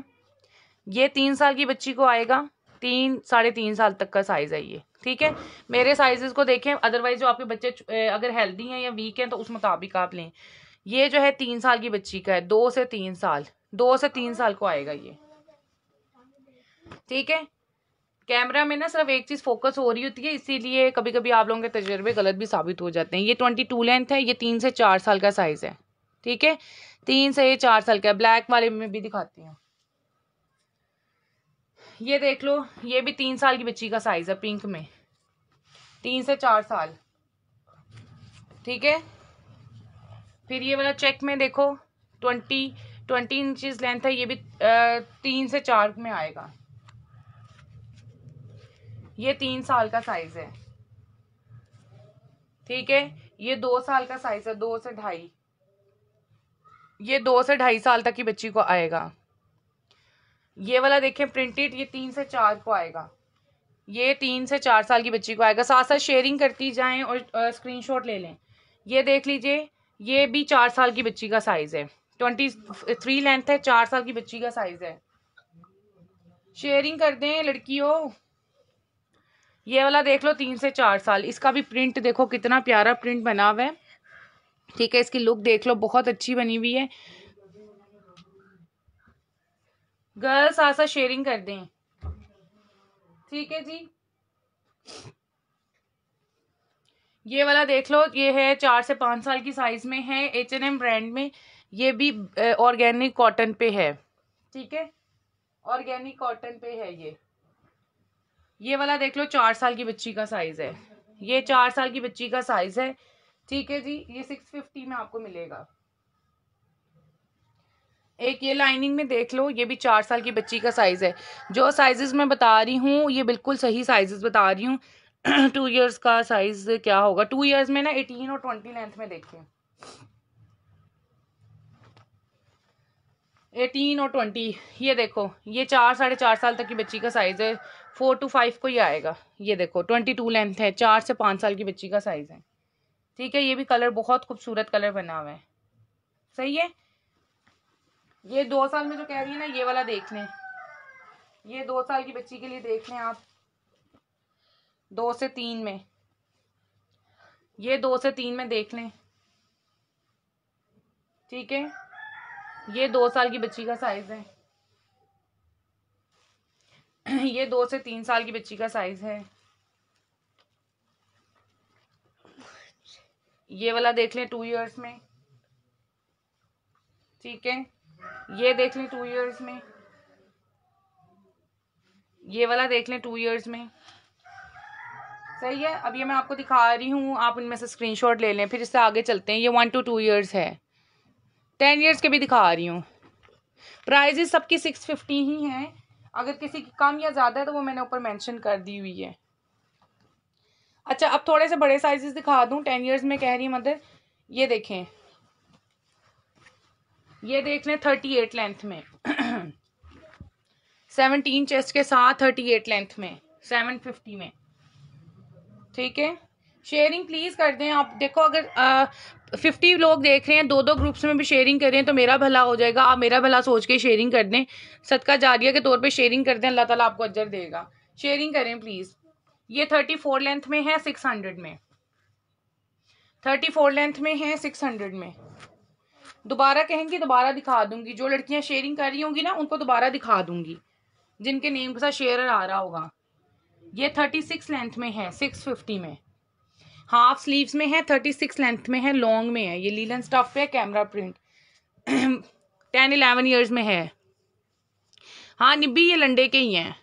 ये तीन साल की बच्ची को आएगा तीन साढ़े तीन साल तक का साइज़ है ये ठीक है मेरे साइजेस को देखें अदरवाइज जो आपके बच्चे अगर हेल्दी हैं या वीक हैं तो उस मुताबिक आप लें ये जो है तीन साल की बच्ची का है दो से तीन साल दो से तीन साल को आएगा ये ठीक है कैमरा में ना सिर्फ एक चीज़ फोकस हो रही होती है इसीलिए कभी कभी आप लोगों के तजर्बे गलत भी साबित हो जाते हैं ये ट्वेंटी टू लेंथ है ये तीन से चार साल का साइज़ है ठीक है तीन से चार साल का ब्लैक वाले में भी दिखाती हूँ ये देख लो ये भी तीन साल की बच्ची का साइज है पिंक में तीन से चार साल ठीक है फिर ये वाला चेक में देखो ट्वेंटी ट्वेंटी इंचज लेंथ है ये भी तीन से चार में आएगा ये तीन साल का साइज है ठीक है ये दो साल का साइज है दो से ढाई ये दो से ढाई साल तक की बच्ची को आएगा ये वाला देखें प्रिंटेड ये तीन से चार को आएगा ये तीन से चार साल की बच्ची को आएगा साथ साथ शेयरिंग करती जाएं और स्क्रीनशॉट ले लें ये देख लीजिए ये भी चार साल की बच्ची का साइज़ है ट्वेंटी थ्री लेंथ है चार साल की बच्ची का साइज़ है शेयरिंग कर दें लड़कियों ये वाला देख लो तीन से चार साल इसका भी प्रिंट देखो कितना प्यारा प्रिंट बना हुआ है ठीक है इसकी लुक देख लो बहुत अच्छी बनी हुई है गर्ल्स आसा शेयरिंग कर दें ठीक है जी ये वाला देख लो ये है चार से पाँच साल की साइज में है एच एन एम ब्रांड में ये भी ऑर्गेनिक कॉटन पे है ठीक है ऑर्गेनिक कॉटन पे है ये ये वाला देख लो चार साल की बच्ची का साइज है ये चार साल की बच्ची का साइज है ठीक है जी ये सिक्स फिफ्टी में आपको मिलेगा एक ये लाइनिंग में देख लो ये भी चार साल की बच्ची का साइज़ है जो साइज़ मैं बता रही हूँ ये बिल्कुल सही साइज़ बता रही हूँ टू (clears throat) इयर्स का साइज क्या होगा टू इयर्स में ना एटीन और ट्वेंटी लेंथ में देखें एटीन और ट्वेंटी ये देखो ये चार साढ़े चार साल तक की बच्ची का साइज़ है फोर टू फाइव को ही आएगा ये देखो ट्वेंटी टू लेंथ है चार से पाँच साल की बच्ची का साइज़ है ठीक है ये भी कलर बहुत खूबसूरत कलर बना हुआ है सही है ये दो साल में जो कह रही है ना ये वाला देख लें ये दो साल की बच्ची के लिए देख लें आप दो से तीन में ये दो से तीन में देख लें ठीक है ये दो साल की बच्ची का साइज है (clears throat) ये दो से तीन साल की बच्ची का साइज है ये वाला देख लें टू इयर्स में ठीक है ये देख लें टू ईयर्स में ये वाला देख लें टू ईयर्स में सही है अब ये मैं आपको दिखा रही हूँ आप उनमें से स्क्रीनशॉट ले लें फिर इससे आगे चलते हैं ये वन टू टू ईयर्स है टेन ईयर्स के भी दिखा रही हूँ प्राइजेस सबकी सिक्स फिफ्टी ही हैं अगर किसी की कम या ज़्यादा है तो वो मैंने ऊपर मैंशन कर दी हुई है अच्छा अब थोड़े से बड़े साइजेस दिखा दूँ टेन ईयर्स में कह रही मदर ये देखें ये देख लें थर्टी एट लेंथ में सेवनटीन (clears throat) चेस्ट के साथ थर्टी एट लेंथ में सेवन फिफ्टी में ठीक है शेयरिंग प्लीज़ कर दें आप देखो अगर फिफ्टी लोग देख रहे हैं दो दो ग्रुप्स में भी शेयरिंग करें तो मेरा भला हो जाएगा आप मेरा भला सोच के शेयरिंग कर दें सदका जारिया के तौर पे शेयरिंग कर दें अल्लाह ताला आपको अजर देगा शेयरिंग करें प्लीज़ ये थर्टी फोर लेंथ में है सिक्स हंड्रेड में थर्टी फोर लेंथ में है सिक्स हंड्रेड में दोबारा कहेंगी दोबारा दिखा दूंगी जो लड़कियां शेयरिंग कर रही होंगी ना उनको दोबारा दिखा दूंगी जिनके नेम के साथ शेयर आ रहा होगा ये थर्टी सिक्स लेंथ में है सिक्स फिफ्टी में हाफ स्लीव्स में है थर्टी सिक्स लेंथ में है लॉन्ग में है ये लीलन स्टफ पे है camera print ten eleven years में है हाँ निब्बी ये लंडे के ही हैं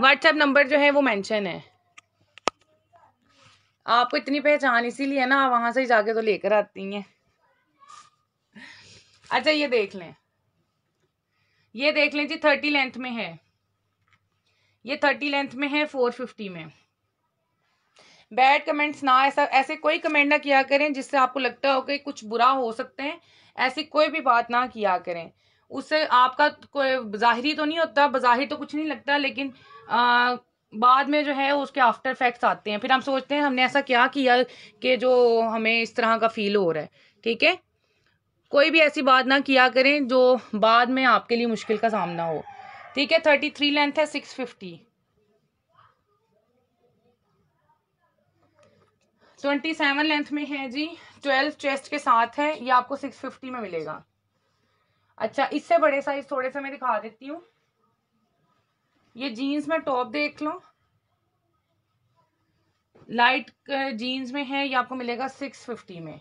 व्हाट्सएप नंबर जो है वो मैंशन है आपको इतनी पहचान इसीलिए ना वहां से जाके तो लेकर आती हैं अच्छा ये देख लें ये देख लें जी थर्टी लेंथ में है ये थर्टी लेंथ में है फोर फिफ्टी में बैड कमेंट्स ना ऐसा ऐसे कोई कमेंट ना किया करें जिससे आपको लगता हो कि कुछ बुरा हो सकते हैं ऐसी कोई भी बात ना किया करें उससे आपका कोई बाहरी तो नहीं होता बाहिर तो कुछ नहीं लगता लेकिन आ, बाद में जो है उसके आफ्टर इफेक्ट्स आते हैं फिर हम सोचते हैं हमने ऐसा क्या किया कि जो हमें इस तरह का फील हो रहा है ठीक है कोई भी ऐसी बात ना किया करें जो बाद में आपके लिए मुश्किल का सामना हो ठीक है थर्टी थ्री लेंथ है six fifty twenty seven length में है जी ट्वेल्व चेस्ट के साथ है ये आपको सिक्स फिफ्टी में मिलेगा अच्छा इससे बड़े साइज थोड़े से मैं दिखा देती हूँ ये जीन्स में टॉप देख लो लाइट जीन्स में है ये आपको मिलेगा सिक्स फिफ्टी में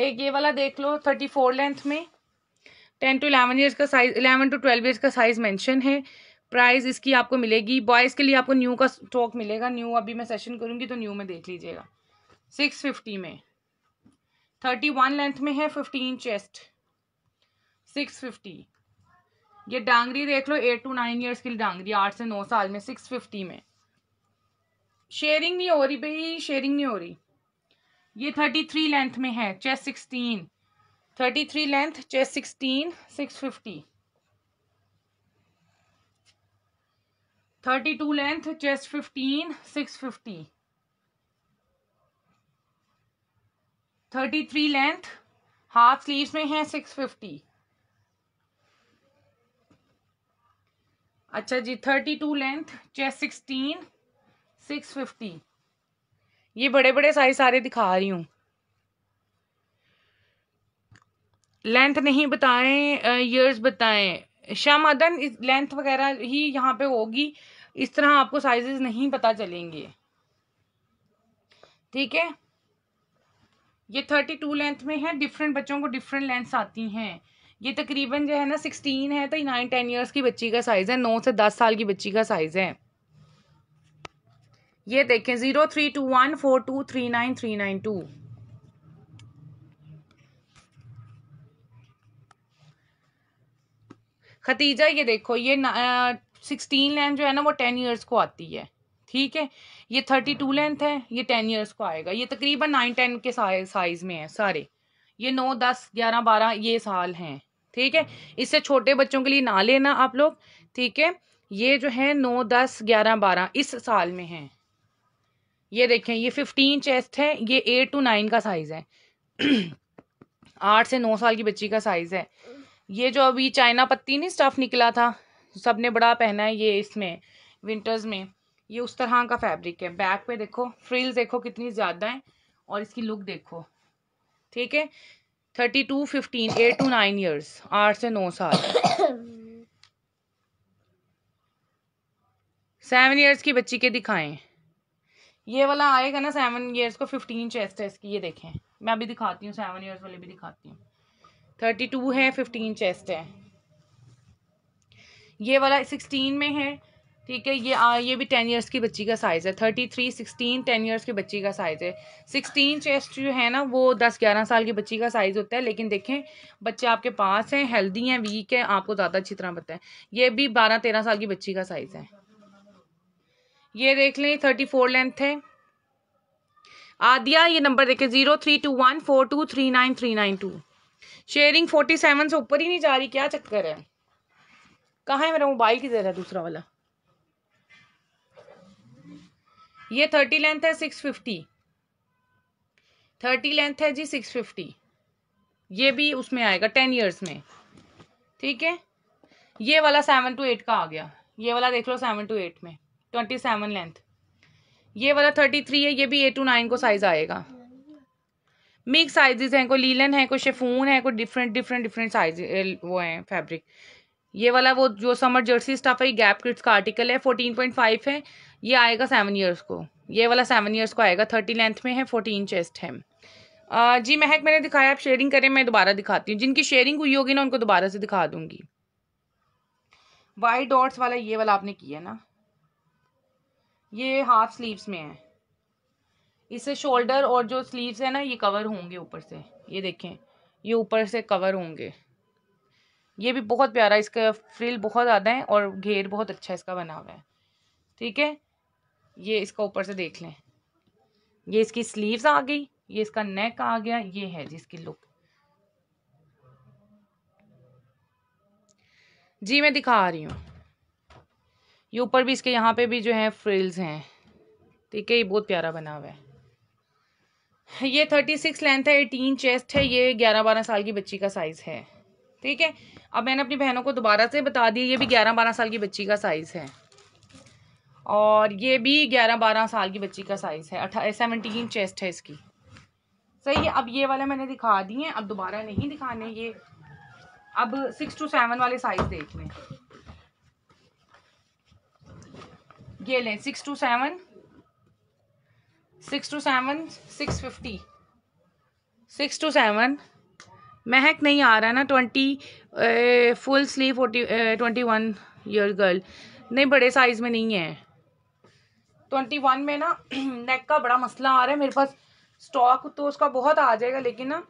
एक ये वाला देख लो थर्टी फोर लेंथ में टेन टू इलेवन ईयर्स का size eleven to twelve years का साइज़ मेंशन है प्राइस इसकी आपको मिलेगी बॉयज़ के लिए आपको न्यू का स्टॉक मिलेगा न्यू अभी मैं सेशन करूँगी तो न्यू में देख लीजिएगा सिक्स फिफ्टी में थर्टी वन लेंथ में है फिफ्टीन चेस्ट सिक्स फिफ्टी ये डांगरी देख लो एट टू नाइन ईयर्स की डांगरी आठ से नौ साल में सिक्स फिफ्टी में शेयरिंग नहीं हो रही भाई शेयरिंग नहीं हो रही ये थर्टी थ्री लेंथ में है chest sixteen thirty three length chest sixteen six fifty thirty two length chest fifteen six fifty thirty three length half sleeve में है सिक्स फिफ्टी अच्छा जी thirty two length chest sixteen six fifty ये बड़े बड़े size सारे दिखा रही हूँ लेंथ नहीं बताएं ईयर्स बताएं अदन लेंथ वगैरह ही यहाँ पे होगी इस तरह आपको साइजेस नहीं पता चलेंगे ठीक है ये थर्टी टू लेंथ में है डिफरेंट बच्चों को डिफरेंट लेंथ्स आती हैं ये तकरीबन जो है ना सिक्सटीन है तो नाइन टेन ईयर्स की बच्ची का साइज़ है नौ से दस साल की बच्ची का साइज़ है ये देखें zero three two one four two three nine three nine two Khatija ये देखो ये सिक्सटीन लेंथ जो है ना वो टेन ईयर्स को आती है ठीक है ये थर्टी टू लेंथ है ये टेन ईयर्स को आएगा ये तकरीबन नाइन टेन के साइज़ में है सारे ये नौ दस ग्यारह बारह ये साल हैं ठीक है इससे छोटे बच्चों के लिए ना लेना आप लोग ठीक है ये जो है नौ दस ग्यारह बारह इस साल में हैं ये देखें ये फिफ्टीन चेस्ट है ये एट टू नाइन का साइज़ है आठ से नौ साल की बच्ची का साइज़ है ये जो अभी चाइना पत्ती नहीं स्टफ़ निकला था सब ने बड़ा पहना है ये इसमें विंटर्स में ये उस तरह का फैब्रिक है बैक पे देखो फ्रिल्स देखो कितनी ज़्यादा है और इसकी लुक देखो ठीक है thirty two fifteen eight to nine years आठ से नौ साल सेवन (coughs) ईयर्स की बच्ची के दिखाएं ये वाला आएगा ना सेवन ईयर्स को फिफ्टीन चेस्ट है इसकी ये देखें मैं अभी दिखाती हूँ सेवन ईयर्स वाले भी दिखाती हूँ थर्टी टू है फिफ्टीन चेस्ट है ये वाला सिक्सटीन में है ठीक है ये आ, ये भी टेन ईयर्स की बच्ची का साइज़ है thirty three sixteen ten years की बच्ची का साइज़ है सिक्सटीन चेस्ट जो है ना वो दस ग्यारह साल की बच्ची का साइज़ होता है लेकिन देखें बच्चे आपके पास हैं हेल्दी हैं वीक है आपको ज़्यादा अच्छी तरह पता है ये भी बारह तेरह साल की बच्ची का साइज़ है ये देख लें थर्टी फोर लेंथ है आदिया ये नंबर देखें zero three two one four two three nine three nine two sharing forty seven से ऊपर ही नहीं जा रही क्या चक्कर है कहाँ है मेरा मोबाइल की जरा दूसरा वाला ये थर्टी लेंथ है सिक्स फिफ्टी थर्टी लेंथ है जी सिक्स फिफ्टी ये भी उसमें आएगा टेन ईयर्स में ठीक है ये वाला सेवन टू एट का आ गया ये वाला देख लो सेवन टू एट में ट्वेंटी सेवन लेंथ ये वाला थर्टी थ्री है ये भी ए टू नाइन को साइज आएगा मिक्स साइजेस हैं कोई लीलन है कोई शेफून है कोई डिफरेंट डिफरेंट डिफरेंट साइज वो हैं फैब्रिक ये वाला वो जो समर जर्सी स्टफ है ये गैप किट्स का आर्टिकल है फोर्टीन पॉइंट फाइव है ये आएगा सेवन ईयर्स को ये वाला सेवन ईयर्स को आएगा थर्टी लेंथ में है फोर्टीन चेस्ट है जी महक मैंने दिखाया आप शेयरिंग करें मैं दोबारा दिखाती हूँ जिनकी शेयरिंग हुई होगी ना उनको दोबारा से दिखा दूंगी वाइट डॉट्स वाला ये वाला आपने किया ना ये हाफ स्लीव्स में है इससे शोल्डर और जो स्लीव्स है ना ये कवर होंगे ऊपर से ये देखें ये ऊपर से कवर होंगे ये भी बहुत प्यारा इसका फ्रिल बहुत ज़्यादा है और घेर बहुत अच्छा इसका बना हुआ है ठीक है ये इसका ऊपर से देख लें ये इसकी स्लीव्स आ गई ये इसका नेक आ गया ये है जिसकी लुक जी मैं दिखा रही हूँ ये ऊपर भी इसके यहाँ पे भी जो है फ्रिल्स हैं ठीक है ये बहुत प्यारा बना हुआ है ये थर्टी सिक्स लेंथ है एटीन चेस्ट है ये ग्यारह बारह साल की बच्ची का साइज़ है ठीक है अब मैंने अपनी बहनों को दोबारा से बता दिया ये भी ग्यारह बारह साल की बच्ची का साइज़ है और ये भी ग्यारह बारह साल की बच्ची का साइज़ है अठा सेवनटीन चेस्ट है इसकी सही है अब ये वाला मैंने दिखा दिए अब दोबारा नहीं दिखाने ये अब सिक्स टू सेवन वाले साइज़ देख लें ये लें six to seven six to seven six fifty six to seven Mahak नहीं आ रहा ना twenty full sleeve forty twenty one year girl नहीं बड़े साइज़ में नहीं है ट्वेंटी वन में ना नेक (clears throat) का बड़ा मसला आ रहा है मेरे पास स्टॉक तो उसका बहुत आ जाएगा लेकिन ना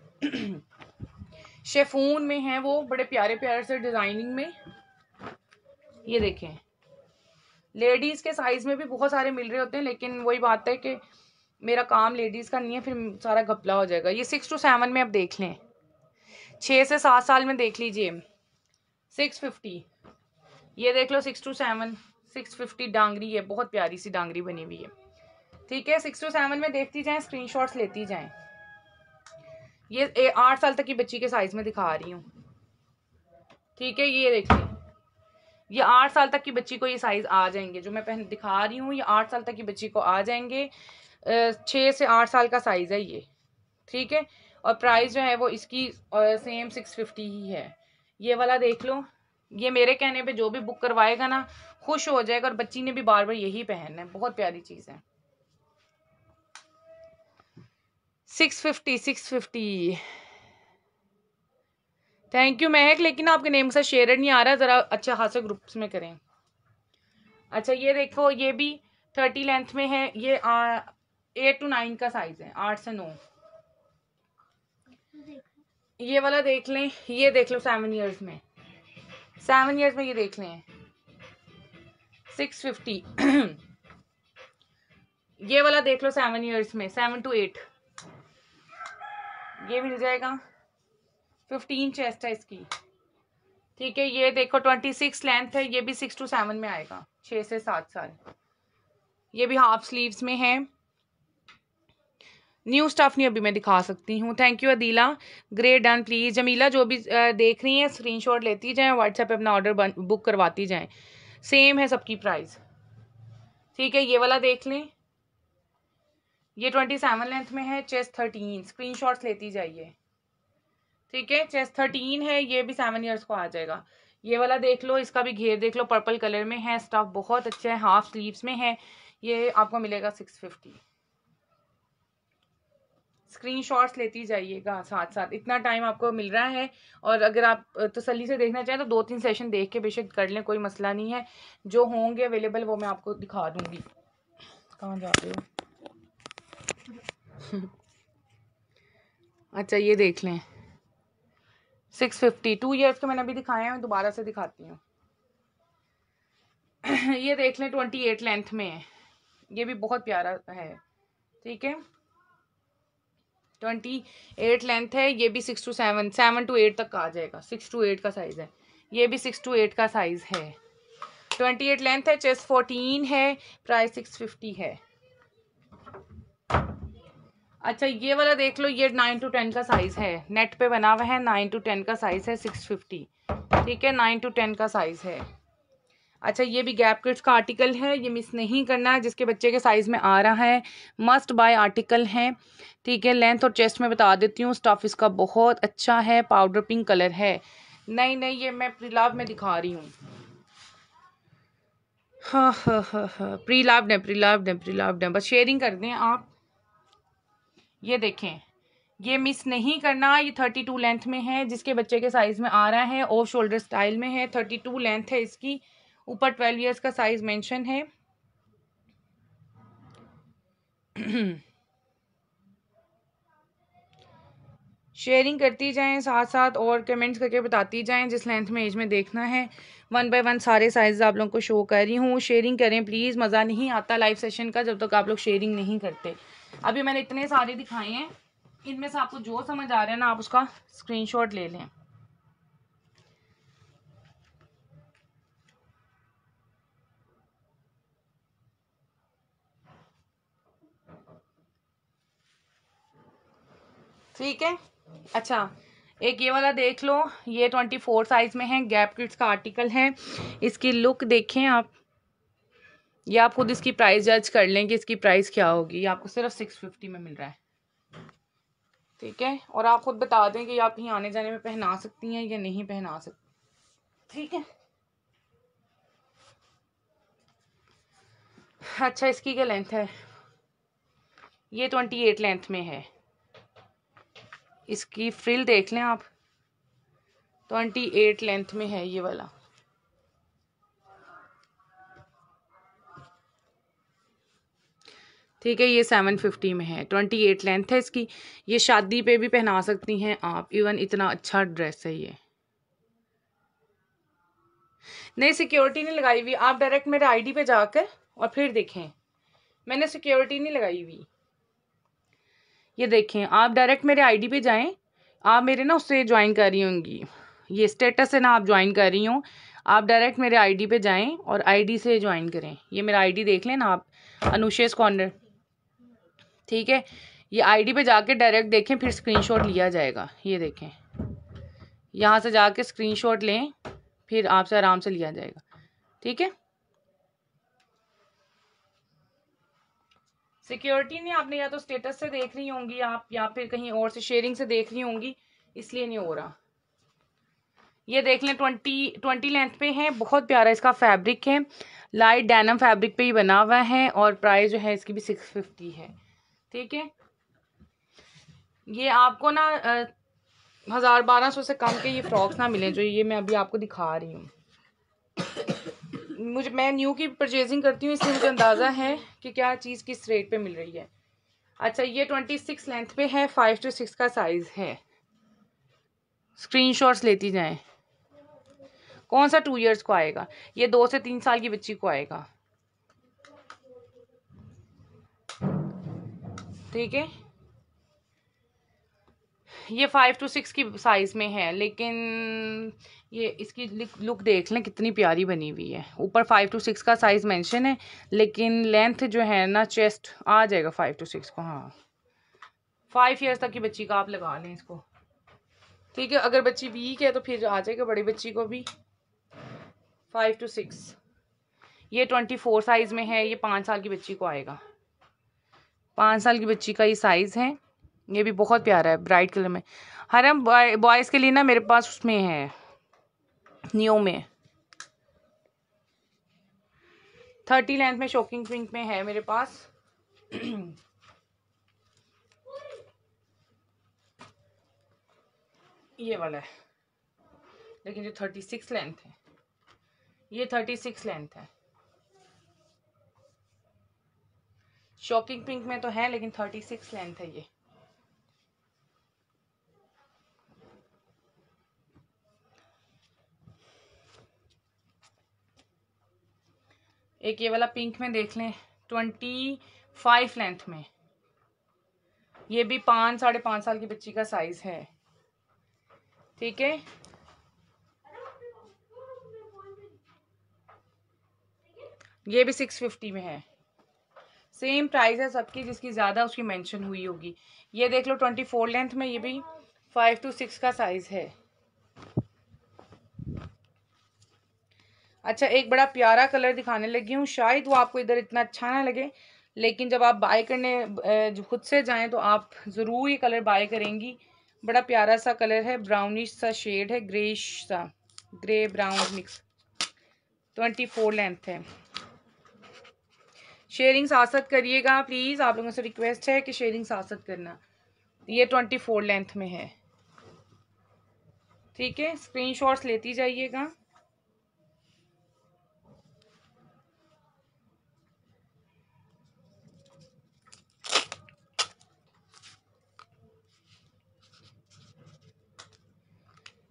शेफून (clears throat) में है वो बड़े प्यारे प्यारे से डिज़ाइनिंग में ये देखें लेडीज़ के साइज़ में भी बहुत सारे मिल रहे होते हैं लेकिन वही बात है कि मेरा काम लेडीज़ का नहीं है फिर सारा घपला हो जाएगा ये सिक्स टू सेवन में आप देख लें छः से सात साल में देख लीजिए सिक्स फिफ्टी ये देख लो six to seven six fifty dungaree है बहुत प्यारी सी डांगरी बनी हुई है ठीक है सिक्स टू सेवन में देखती स्क्रीन स्क्रीनशॉट्स लेती जाएँ ये आठ साल तक की बच्ची के साइज़ में दिखा रही हूँ ठीक है ये देखिए ये आठ साल तक की बच्ची को ये साइज़ आ जाएंगे जो मैं पहन दिखा रही हूँ ये आठ साल तक की बच्ची को आ जाएंगे छः से आठ साल का साइज़ है ये ठीक है और प्राइस जो है वो इसकी सेम सिक्स फिफ्टी ही है ये वाला देख लो ये मेरे कहने पे जो भी बुक करवाएगा ना खुश हो जाएगा और बच्ची ने भी बार बार यही पहनना है बहुत प्यारी चीज़ है six fifty six fifty thank you Mahak लेकिन आपके नेम के साथ शेयर नहीं आ रहा ज़रा अच्छा खासा ग्रुप्स में करें अच्छा ये देखो ये भी थर्टी लेंथ में है ये एट टू नाइन का साइज़ है आठ से नौ ये वाला देख लें ये देख लो सेवन ईयर्स में सेवन ईयर्स में ये देख लें सिक्स फिफ्टी (clears throat) ये वाला देख लो सेवन ईयर्स में सेवन टू एट ये मिल जाएगा फिफ्टीन चेस्ट है इसकी ठीक है ये देखो ट्वेंटी सिक्स लेंथ है ये भी सिक्स टू सेवन में आएगा छः से सात साल ये भी हाफ स्लीव्स में है न्यू स्टफ़ नहीं अभी मैं दिखा सकती हूँ thank you Adeela great done please Jamila जो भी देख रही हैं स्क्रीनशॉट लेती जाएँ व्हाट्सएप पे अपना ऑर्डर बुक करवाती जाएँ सेम है सबकी प्राइस ठीक है ये वाला देख लें ये ट्वेंटी सेवन लेंथ में है चेस्ट थर्टीन शॉट्स लेती जाइए ठीक है चेस्ट थर्टीन है ये भी सेवन ईयर्स को आ जाएगा ये वाला देख लो इसका भी घेर देख लो पर्पल कलर में है स्टाफ बहुत अच्छा है हाफ स्लीव्स में है ये आपको मिलेगा सिक्स फिफ्टी स्क्रीन शॉट्स लेती जाइएगा साथ साथ इतना टाइम आपको मिल रहा है और अगर आप तसली से देखना चाहें तो दो तीन सेशन देख के बेशक कर लें कोई मसला नहीं है जो होंगे अवेलेबल वो मैं आपको दिखा दूँगी कहाँ जा रहे हो (laughs) अच्छा ये देख लें सिक्स फिफ्टी टू ईयर्स के मैंने अभी दिखाए हैं दोबारा से दिखाती हूँ (clears throat) ये देख लें ट्वेंटी एट लेंथ में है ये भी बहुत प्यारा है ठीक है ट्वेंटी एट लेंथ है ये भी six to seven seven to eight तक का आ जाएगा सिक्स टू एट का साइज़ है ये भी सिक्स टू एट का साइज़ है ट्वेंटी एट लेंथ है चेस्ट फोर्टीन है प्राइस सिक्स फिफ्टी है अच्छा ये वाला देख लो ये नाइन टू टेन का साइज़ है नेट पे बना हुआ है नाइन टू टेन का साइज़ है सिक्स फिफ्टी ठीक है नाइन टू टेन का साइज़ है अच्छा ये भी गैप किड्स का आर्टिकल है ये मिस नहीं करना है जिसके बच्चे के साइज़ में आ रहा है मस्ट बाय आर्टिकल है ठीक है लेंथ और चेस्ट में बता देती हूँ स्टफ़ इसका बहुत अच्छा है पाउडर पिंक कलर है नहीं नहीं ये मैं प्रीलाव में दिखा रही हूँ हाँ हाँ हाँ हाँ प्री प्री लाव प्रीलाव प्री लाव ने बस शेयरिंग कर दें आप ये देखें ये मिस नहीं करना ये थर्टी टू लेंथ में है जिसके बच्चे के साइज़ में आ रहा है ऑफ शोल्डर स्टाइल में है थर्टी टू लेंथ है इसकी ऊपर ट्वेल्व ईयर्स का साइज़ मेंशन है शेयरिंग (clears throat) करती जाएं साथ साथ और कमेंट्स करके बताती जाएं जिस लेंथ में एज में देखना है वन बाय वन सारे साइज आप लोगों को शो कर रही हूँ शेयरिंग करें प्लीज़ मज़ा नहीं आता लाइव सेशन का जब तक तो आप लोग शेयरिंग नहीं करते अभी मैंने इतने सारे दिखाए हैं इनमें से आपको जो समझ आ रहा है ना आप उसका स्क्रीनशॉट ले लें ठीक है अच्छा एक ये वाला देख लो ये ट्वेंटी फोर साइज़ में है गैप किट्स का आर्टिकल है इसकी लुक देखें आप ये आप खुद इसकी प्राइस जज कर लें कि इसकी प्राइस क्या होगी ये आपको सिर्फ सिक्स फिफ्टी में मिल रहा है ठीक है और आप खुद बता दें कि आप ही आने जाने में पहना सकती हैं या नहीं पहना सकती ठीक है अच्छा इसकी क्या लेंथ है ये ट्वेंटी एट लेंथ में है इसकी फ्रिल देख लें आप ट्वेंटी एट लेंथ में है ये वाला ठीक है ये सेवन फिफ्टी में है ट्वेंटी एट लेंथ है इसकी ये शादी पे भी पहना सकती हैं आप इवन इतना अच्छा ड्रेस है ये नहीं सिक्योरिटी नहीं लगाई हुई आप डायरेक्ट मेरे आईडी पे जाकर और फिर देखें मैंने सिक्योरिटी नहीं लगाई हुई ये देखें आप डायरेक्ट मेरे आईडी पे जाएं आप मेरे ना उससे ज्वाइन कर रही होंगी ये स्टेटस है ना आप ज्वाइन कर रही हूँ आप डायरेक्ट मेरे आईडी पे जाएं और आईडी से ज्वाइन करें ये मेरा आईडी देख लें ना आप अनुशेष कॉर्नर ठीक है ये आईडी पे जाके डायरेक्ट देखें फिर स्क्रीनशॉट लिया जाएगा ये देखें यहाँ से जाके स्क्रीनशॉट लें फिर आपसे आराम से लिया जाएगा ठीक है सिक्योरिटी ने आपने या तो स्टेटस से देख रही होंगी आप या फिर कहीं और से शेयरिंग से देख रही होंगी इसलिए नहीं हो रहा ये देख लें ट्वेंटी ट्वेंटी लेंथ पे है बहुत प्यारा इसका फैब्रिक है लाइट डैनम फैब्रिक पे ही बना हुआ है और प्राइस जो है इसकी भी सिक्स फिफ्टी है ठीक है ये आपको ना हज़ार बारह सौ से कम के ये फ्रॉक्स ना मिले जो ये मैं अभी आपको दिखा रही हूँ मुझे मैं न्यू की परचेजिंग करती हूँ इससे मुझे अंदाज़ा है कि क्या चीज़ किस रेट पे मिल रही है अच्छा ये ट्वेंटी सिक्स लेंथ पे है फाइव टू सिक्स का साइज़ है स्क्रीन लेती जाए कौन सा टू ईयर्स को आएगा ये दो से तीन साल की बच्ची को आएगा ठीक है ये फाइव टू सिक्स की साइज़ में है लेकिन ये इसकी लुक देख लें कितनी प्यारी बनी हुई है ऊपर फाइव टू सिक्स का साइज़ मेंशन है लेकिन लेंथ जो है ना चेस्ट आ जाएगा फाइव टू सिक्स को हाँ फाइव ईयर्स तक की बच्ची का आप लगा लें इसको ठीक है अगर बच्ची वीक है तो फिर आ जाएगा बड़ी बच्ची को भी फाइव टू सिक्स ये ट्वेंटी फोर साइज़ में है ये पाँच साल की बच्ची को आएगा पाँच साल की बच्ची का ये साइज़ है ये भी बहुत प्यारा है ब्राइट कलर में हर हम बॉयज़ के लिए ना मेरे पास उसमें है न्यू में थर्टी लेंथ में शॉकिंग पिंक में है मेरे पास (clears throat) ये वाला है लेकिन जो थर्टी सिक्स लेंथ है ये थर्टी सिक्स लेंथ है शॉकिंग पिंक में तो है लेकिन थर्टी सिक्स लेंथ है ये एक ये वाला पिंक में देख लें ट्वेंटी फाइव लेंथ में ये भी पाँच साढ़े पाँच साल की बच्ची का साइज है ठीक है ये भी सिक्स फिफ्टी में है सेम प्राइस है सबकी जिसकी ज़्यादा उसकी मेंशन हुई होगी ये देख लो ट्वेंटी फोर लेंथ में ये भी फाइव टू सिक्स का साइज़ है अच्छा एक बड़ा प्यारा कलर दिखाने लगी हूँ शायद वो आपको इधर इतना अच्छा ना लगे लेकिन जब आप बाय करने खुद से जाएं तो आप ज़रूर ये कलर बाय करेंगी बड़ा प्यारा सा कलर है ब्राउनिश सा शेड है ग्रेश सा grey brown mix twenty four length है शेयरिंग सासत करिएगा प्लीज़ आप लोगों से रिक्वेस्ट है कि शेयरिंग सासत करना ये ट्वेंटी फोर लेंथ में है ठीक है स्क्रीनशॉट्स लेती जाइएगा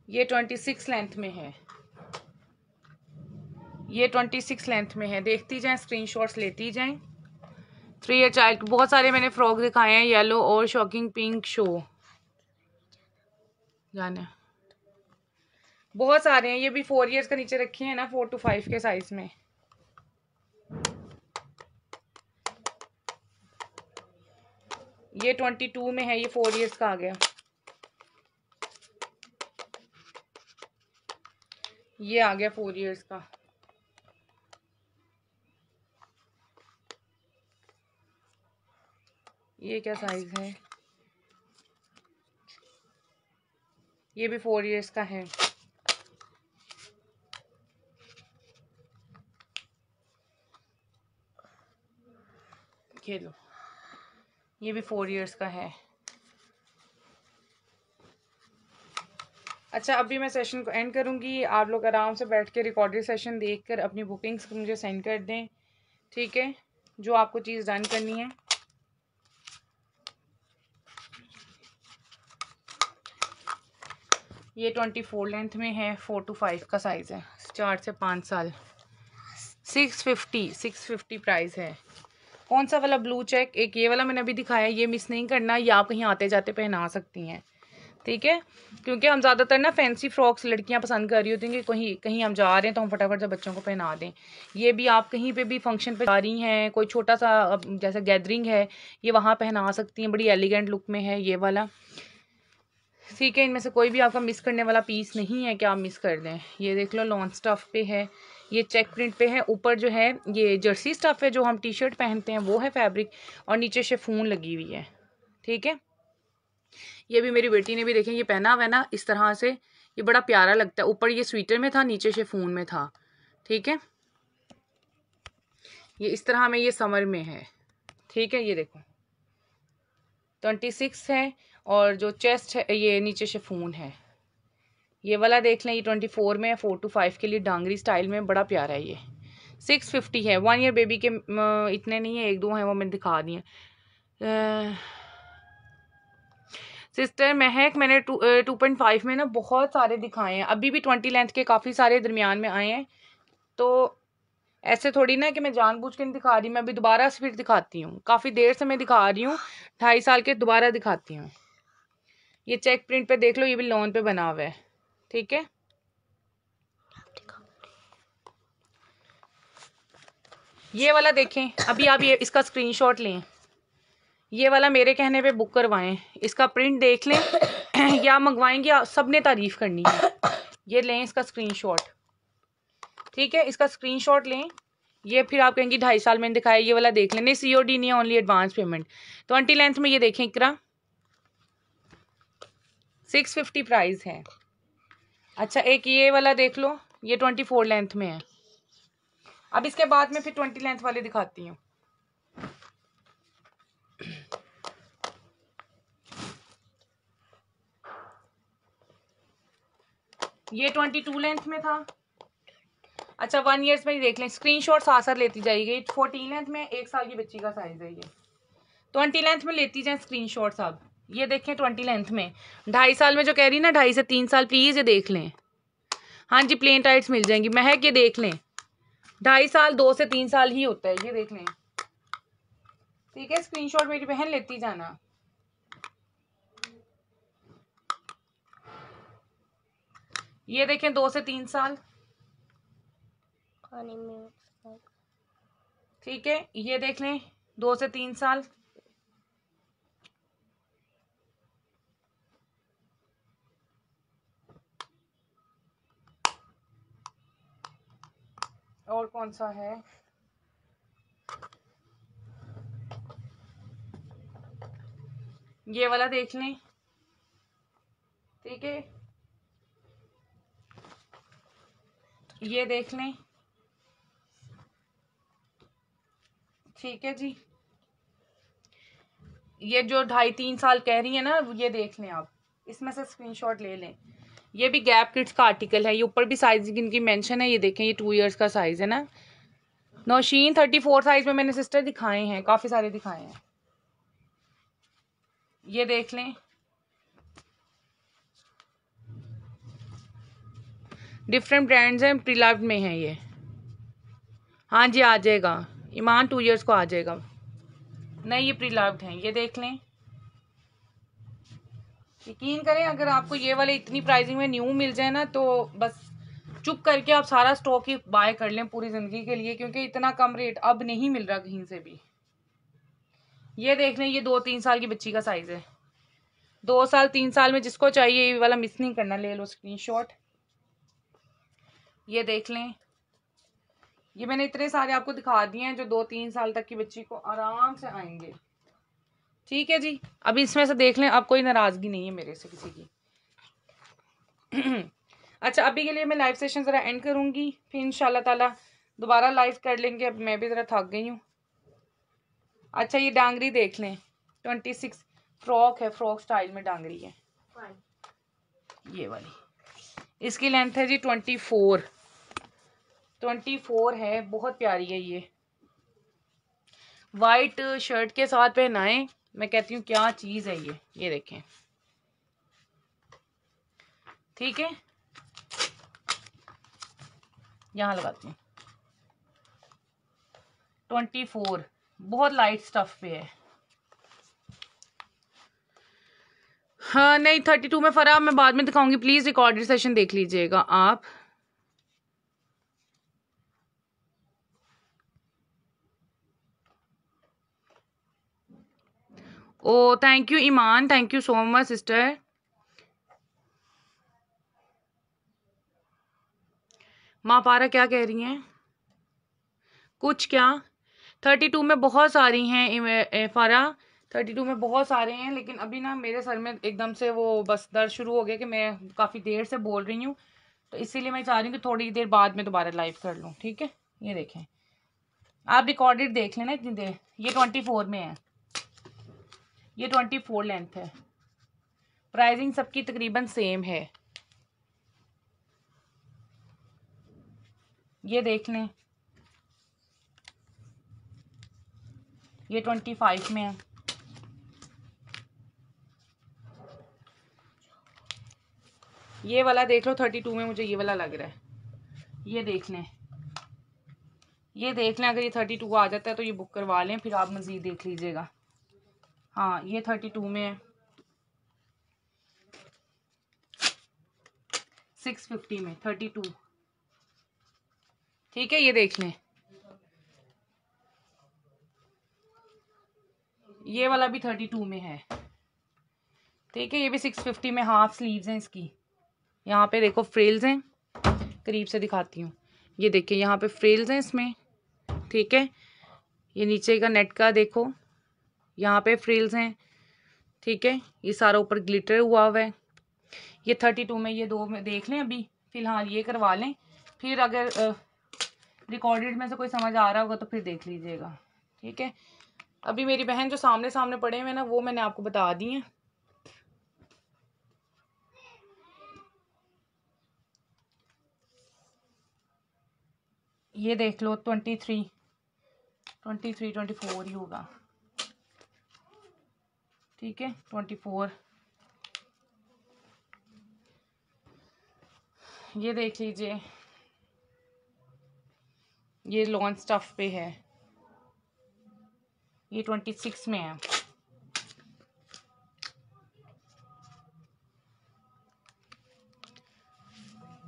ये ट्वेंटी सिक्स लेंथ में है ये ट्वेंटी सिक्स लेंथ में है देखती स्क्रीन स्क्रीनशॉट्स लेती जाएं थ्री ईयर चाइल्ड बहुत सारे मैंने फ्रॉक दिखाए हैं येलो और शॉकिंग पिंक शो जाने बहुत सारे हैं ये भी फोर इयर्स का नीचे रखे हैं ना फोर टू फाइव के साइज में ये ट्वेंटी टू में है ये फोर इयर्स का आ गया ये आ गया फोर इयर्स का ये क्या साइज़ है ये भी फोर इयर्स का है खेलो ये भी फोर इयर्स का है अच्छा अभी मैं सेशन को एंड करूँगी आप लोग आराम से बैठ के रिकॉर्डेड सेशन देख कर अपनी बुकिंग्स मुझे सेंड कर दें ठीक है जो आपको चीज़ डन करनी है ये ट्वेंटी फोर लेंथ में है फोर टू फाइव का साइज़ है चार से पाँच साल six fifty six fifty price है कौन सा वाला ब्लू चेक एक ये वाला मैंने अभी दिखाया ये मिस नहीं करना ये आप कहीं आते जाते पहना सकती हैं ठीक है क्योंकि हम ज़्यादातर ना फैंसी फ्रॉक्स लड़कियां पसंद कर रही होती हैं कि कहीं कहीं हम जा रहे हैं तो हम फटाफट से बच्चों को पहना दें ये भी आप कहीं पे भी फंक्शन पे जा रही हैं कोई छोटा सा जैसे गैदरिंग है ये वहाँ पहना सकती हैं बड़ी एलिगेंट लुक में है ये वाला ठीक है इनमें से कोई भी आपका मिस करने वाला पीस नहीं है कि आप मिस कर दें ये देख लो लॉन्ग स्टफ पे है ये चेक प्रिंट पे है ऊपर जो है ये जर्सी स्टफ है जो हम टी शर्ट पहनते हैं वो है फैब्रिक और नीचे से फून लगी हुई है ठीक है ये भी मेरी बेटी ने भी देखें ये पहना हुआ है ना इस तरह से ये बड़ा प्यारा लगता है ऊपर ये स्वेटर में था नीचे से फून में था ठीक है ये इस तरह में ये समर में है ठीक है ये देखो ट्वेंटी सिक्स है और जो चेस्ट है ये नीचे शेफून है ये वाला देख लें ये ट्वेंटी फोर में है फोर टू फाइव के लिए डांगरी स्टाइल में बड़ा प्यारा है ये सिक्स फिफ्टी है वन ईयर बेबी के इतने नहीं है एक दो हैं वो मैंने दिखा दिए सिस्टर महक मैंने टू टू पॉइंट फाइव में ना बहुत सारे दिखाए हैं अभी भी ट्वेंटी लेंथ के काफ़ी सारे दरमियान में आए हैं तो ऐसे थोड़ी ना कि मैं जानबूझ के नहीं दिखा रही मैं अभी दोबारा से फिर दिखाती हूँ काफ़ी देर से मैं दिखा रही हूँ ढाई साल के दोबारा दिखाती हूँ ये चेक प्रिंट पे देख लो ये भी लोन पे बना हुआ है ठीक है ये वाला देखें अभी आप ये इसका स्क्रीनशॉट लें ये वाला मेरे कहने पे बुक करवाएं इसका प्रिंट देख लें (clears throat) या मंगवाएंगे सब ने तारीफ़ करनी है ये लें इसका स्क्रीनशॉट ठीक है इसका स्क्रीनशॉट लें ये फिर आप कहेंगे ढाई साल में दिखाया ये वाला देख लें नहीं सी ओ डी नहीं ओनली एडवांस पेमेंट तो अंटी लेंथ में ये देखें इकरा सिक्स फिफ्टी प्राइस है अच्छा एक ये वाला देख लो ये ट्वेंटी फोर लेंथ में है अब इसके बाद में फिर ट्वेंटी लेंथ वाले दिखाती हूँ ये ट्वेंटी टू लेंथ में था अच्छा वन ईयर्स में ही देख लें स्क्रीन शॉट साथ लेती जाएगी फोर्टीन लेंथ में एक साल की बच्ची का साइज़ है ये ट्वेंटी लेंथ में लेती जाए स्क्रीन शॉट्स अब ये देखें ट्वेंटी लेंथ में ढाई साल में जो कह रही ना ढाई से तीन साल प्लीज़ ये देख लें हाँ जी प्लेन टाइट्स मिल जाएंगी महक ये देख लें ढाई साल दो से तीन साल ही होता है ये देख लें ठीक है स्क्रीनशॉट मेरी बहन लेती जाना ये देखें दो से तीन साल ठीक है ये देख लें दो से तीन साल और कौन सा है ये वाला देख लें ठीक है ये देख लें ठीक है जी ये जो ढाई तीन साल कह रही है ना ये देख लें आप इसमें से स्क्रीनशॉट ले लें ये भी गैप किड्स का आर्टिकल है ये ऊपर भी साइज इनकी मेंशन है ये देखें ये टू इयर्स का साइज़ है ना नौशीन थर्टी फोर साइज़ में मैंने सिस्टर दिखाए हैं काफ़ी सारे दिखाए हैं ये देख लें डिफरेंट ब्रांड्स हैं प्रिलव में हैं ये हाँ जी आ जाएगा ईमान टू इयर्स को आ जाएगा नहीं ये प्रिलव्ड हैं ये देख लें यकीन करें अगर आपको ये वाले इतनी प्राइसिंग में न्यू मिल जाए ना तो बस चुप करके आप सारा स्टॉक ही बाय कर लें पूरी ज़िंदगी के लिए क्योंकि इतना कम रेट अब नहीं मिल रहा कहीं से भी ये देख लें ये दो तीन साल की बच्ची का साइज़ है दो साल तीन साल में जिसको चाहिए ये वाला मिस नहीं करना ले लो शॉट ये देख लें ये मैंने इतने सारे आपको दिखा दिए हैं जो दो तीन साल तक की बच्ची को आराम से आएंगे ठीक है जी अभी इसमें से देख लें अब कोई नाराज़गी नहीं है मेरे से किसी की (clears throat) अच्छा अभी के लिए मैं लाइव सेशन ज़रा एंड करूंगी फिर इन तला दोबारा लाइव कर लेंगे अब मैं भी ज़रा थक गई हूँ अच्छा ये डांगरी देख लें ट्वेंटी सिक्स फ्रॉक है फ्रॉक स्टाइल में डांगरी है ये वाली इसकी लेंथ है जी ट्वेंटी फोर ट्वेंटी फोर है बहुत प्यारी है ये वाइट शर्ट के साथ पहनाएं मैं कहती हूँ क्या चीज़ है ये ये देखें ठीक है यहां लगाती हूँ ट्वेंटी फोर बहुत लाइट स्टफ पे है हाँ नहीं थर्टी टू में फ़रा मैं बाद में दिखाऊंगी प्लीज़ रिकॉर्डेड सेशन देख लीजिएगा आप oh thank you Iman thank you so much sister माँ पारा क्या कह रही हैं कुछ क्या थर्टी टू में बहुत सारी हैं फारा थर्टी टू में बहुत सारे हैं लेकिन अभी ना मेरे सर में एकदम से वो बस दर्द शुरू हो गया कि मैं काफ़ी देर से बोल रही हूँ तो इसीलिए मैं चाह रही हूँ कि थोड़ी देर बाद में दोबारा लाइव कर लूँ ठीक है ये देखें आप रिकॉर्डेड देख लेना इतनी देर ये ट्वेंटी फोर में है ये ट्वेंटी फोर लेंथ है प्राइजिंग सबकी तकरीबन सेम है ये देख लें ये ट्वेंटी फाइव में है ये वाला देख लो थर्टी टू में मुझे ये वाला लग रहा है ये देख लें ये देख लें अगर ये थर्टी टू आ जाता है तो ये बुक करवा लें फिर आप मज़ीद देख लीजिएगा हाँ ये थर्टी टू में है सिक्स फिफ्टी में थर्टी टू ठीक है ये देख लें ये वाला भी थर्टी टू में है ठीक है ये भी सिक्स फिफ्टी में हाफ स्लीव्स हैं इसकी यहाँ पे देखो फ्रेल्स हैं करीब से दिखाती हूँ ये देखिए यहाँ पे फ्रेल्स हैं इसमें ठीक है ये नीचे का नेट का देखो यहाँ पे फ्रिल्स हैं ठीक है ये सारा ऊपर ग्लिटर हुआ हुआ है ये थर्टी टू में ये दो में देख लें अभी फ़िलहाल ये करवा लें फिर अगर रिकॉर्डेड में से कोई समझ आ रहा होगा तो फिर देख लीजिएगा ठीक है अभी मेरी बहन जो सामने सामने पड़े हुए हैं ना वो मैंने आपको बता दी हैं ये देख लो twenty three twenty three twenty four ही होगा ठीक है ट्वेंटी फोर ये देख लीजिए ये लॉन्ग स्टफ पे है ये ट्वेंटी सिक्स में है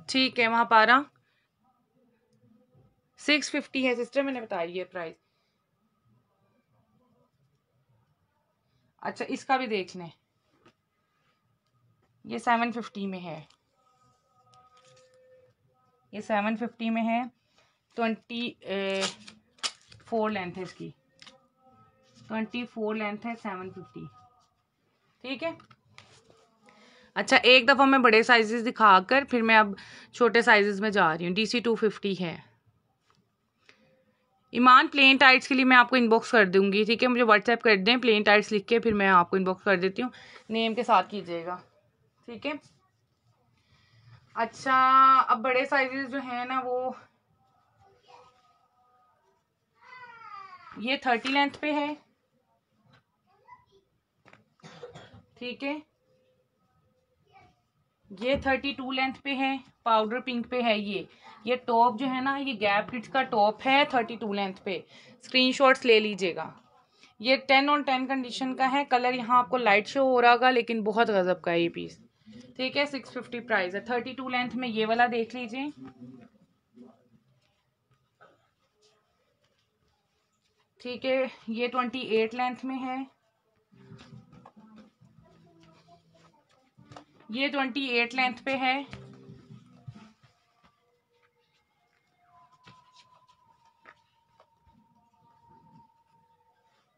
ठीक है वहां पारा सिक्स फिफ्टी है सिस्टर मैंने बताई है प्राइस अच्छा इसका भी देख लें ये सेवन फिफ्टी में है ये सेवन फिफ्टी में है ट्वेंटी फोर लेंथ है इसकी ट्वेंटी फोर लेंथ है सेवन फिफ्टी ठीक है अच्छा एक दफ़ा मैं बड़े साइज़ दिखाकर फिर मैं अब छोटे साइज़ में जा रही हूँ डी सी टू फिफ्टी है ईमान प्लेन टाइट्स के लिए मैं आपको इनबॉक्स कर दूंगी ठीक है मुझे व्हाट्सएप कर दें प्लेन टाइट्स लिख के फिर मैं आपको इनबॉक्स कर देती हूँ नेम के साथ कीजिएगा ठीक है अच्छा अब बड़े साइजेस जो हैं ना वो ये थर्टी लेंथ पे है ठीक है ये थर्टी टू लेंथ पे है पाउडर पिंक पे है ये ये टॉप जो है ना ये गैप किट्स का टॉप है थर्टी टू लेंथ पे स्क्रीनशॉट्स ले लीजिएगा ये टेन और टेन कंडीशन का है कलर यहाँ आपको लाइट शो हो रहा होगा लेकिन बहुत गजब का है ये पीस ठीक है सिक्स फिफ्टी प्राइस है थर्टी टू लेंथ में ये वाला देख लीजिए ठीक है ये ट्वेंटी एट लेंथ में है ये ट्वेंटी एट लेंथ पे है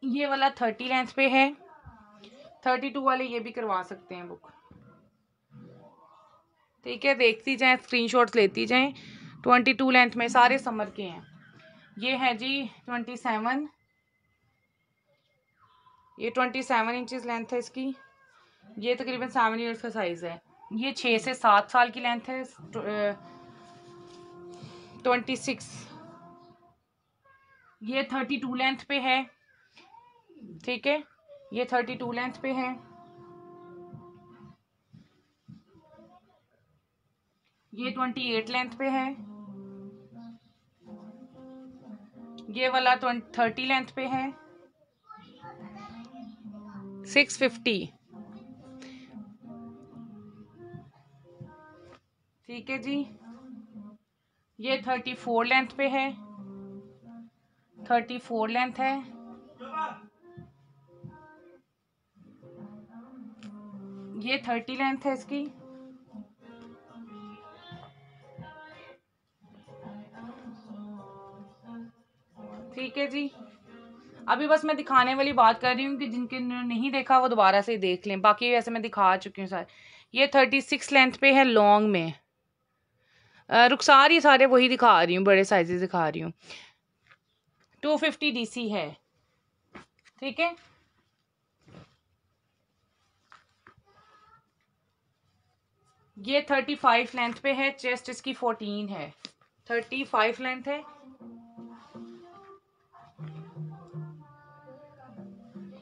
ये वाला थर्टी लेंथ पे है थर्टी टू वाले ये भी करवा सकते हैं बुक ठीक है देखती जाएं स्क्रीनशॉट्स लेती जाएं ट्वेंटी टू लेंथ में सारे समर के हैं ये है जी ट्वेंटी सेवन ये ट्वेंटी सेवन इंचज़ लेंथ है इसकी ये तकरीबन सेवन ईयर्स का साइज़ है ये छः से सात साल की लेंथ है ट्वेंटी सिक्स ये थर्टी टू लेंथ पे है ठीक है ये थर्टी टू लेंथ पे है ये ट्वेंटी एट लेंथ पे है ये वाला थर्टी लेंथ पे है सिक्स फिफ्टी ठीक है जी ये थर्टी फोर लेंथ पे है थर्टी फोर लेंथ है ये थर्टी लेंथ है इसकी ठीक है जी अभी बस मैं दिखाने वाली बात कर रही हूँ कि जिनके नहीं देखा वो दोबारा से देख लें बाकी वैसे मैं दिखा चुकी हूँ सारे ये थर्टी सिक्स लेंथ पे है लॉन्ग में रुखसार ये सारे वही दिखा रही हूँ बड़े साइजेस दिखा रही हूँ टू फिफ्टी डी है ठीक है ये थर्टी फाइव लेंथ पे है चेस्ट इसकी फोर्टीन है थर्टी फाइव लेंथ है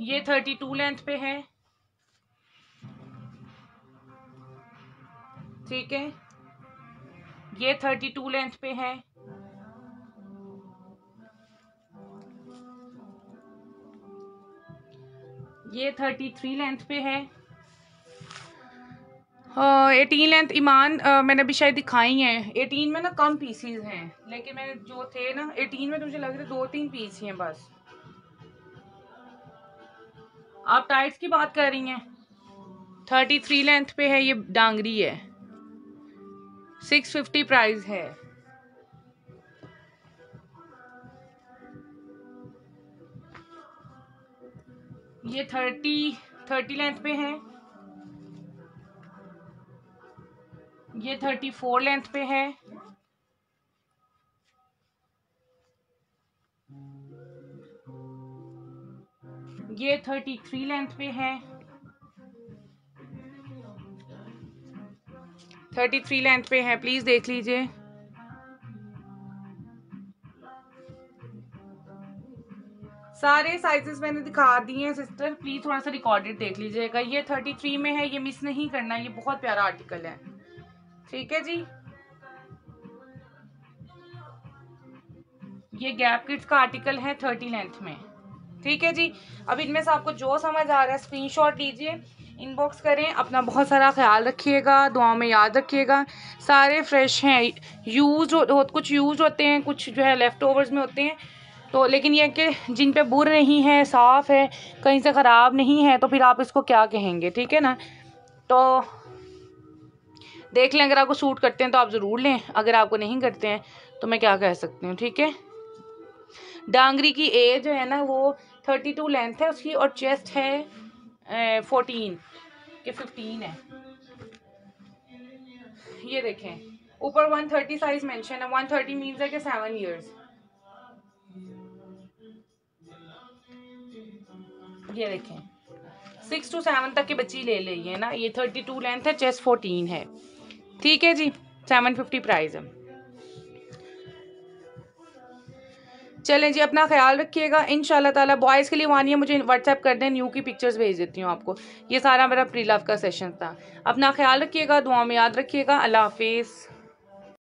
ये थर्टी टू लेंथ पे है ठीक है ये थर्टी टू लेंथ पे है ये थर्टी थ्री लेंथ पे है एटीन लेंथ ईमान मैंने अभी शायद दिखाई हैं एटीन में ना कम पीसीज हैं लेकिन मैं जो थे ना एटीन में तो मुझे लग रहा दो तीन पीस ही हैं बस आप टाइट्स की बात कर रही हैं थर्टी थ्री लेंथ पे है ये डांगरी है सिक्स फिफ्टी प्राइस है ये थर्टी थर्टी लेंथ पे हैं ये थर्टी फोर लेंथ पे है ये थर्टी थ्री लेंथ पे है थर्टी थ्री लेंथ पे है प्लीज देख लीजिए सारे साइजेस मैंने दिखा दिए हैं सिस्टर प्लीज थोड़ा सा रिकॉर्डेड देख लीजिएगा ये थर्टी थ्री में है ये मिस नहीं करना ये बहुत प्यारा आर्टिकल है ठीक है जी ये गैप किड्स का आर्टिकल है थर्टी लेंथ में ठीक है जी अब इनमें से आपको जो समझ आ रहा है स्क्रीनशॉट लीजिए इनबॉक्स करें अपना बहुत सारा ख्याल रखिएगा दुआ में याद रखिएगा सारे फ्रेश हैं यूज हो, कुछ यूज होते हैं कुछ जो है लेफ़्ट ओवर्स में होते हैं तो लेकिन यह कि जिन पे बुर नहीं है साफ़ है कहीं से ख़राब नहीं है तो फिर आप इसको क्या कहेंगे ठीक है ना तो देख लें अगर आपको सूट करते हैं तो आप ज़रूर लें अगर आपको नहीं करते हैं तो मैं क्या कह सकती हूँ ठीक है डांगरी की एज है ना वो थर्टी टू लेंथ है उसकी और चेस्ट है फोर्टीन के फिफ्टीन है ये देखें ऊपर वन थर्टी साइज मेंशन है वन थर्टी मीन्स है कि सेवन ईयर्स ये देखें सिक्स टू सेवन तक के बच्ची ले ली है ना ये थर्टी टू लेंथ है चेस्ट फोर्टीन है ठीक है जी सेवन फिफ्टी प्राइज है चलें जी अपना ख्याल रखिएगा इन ताला बॉयज़ के लिए वानी है मुझे व्हाट्सएप कर दें न्यू की पिक्चर्स भेज देती हूँ आपको ये सारा मेरा प्री लव का सेशन था अपना ख्याल रखिएगा दुआ में याद रखिएगा अल्लाह हाफिज़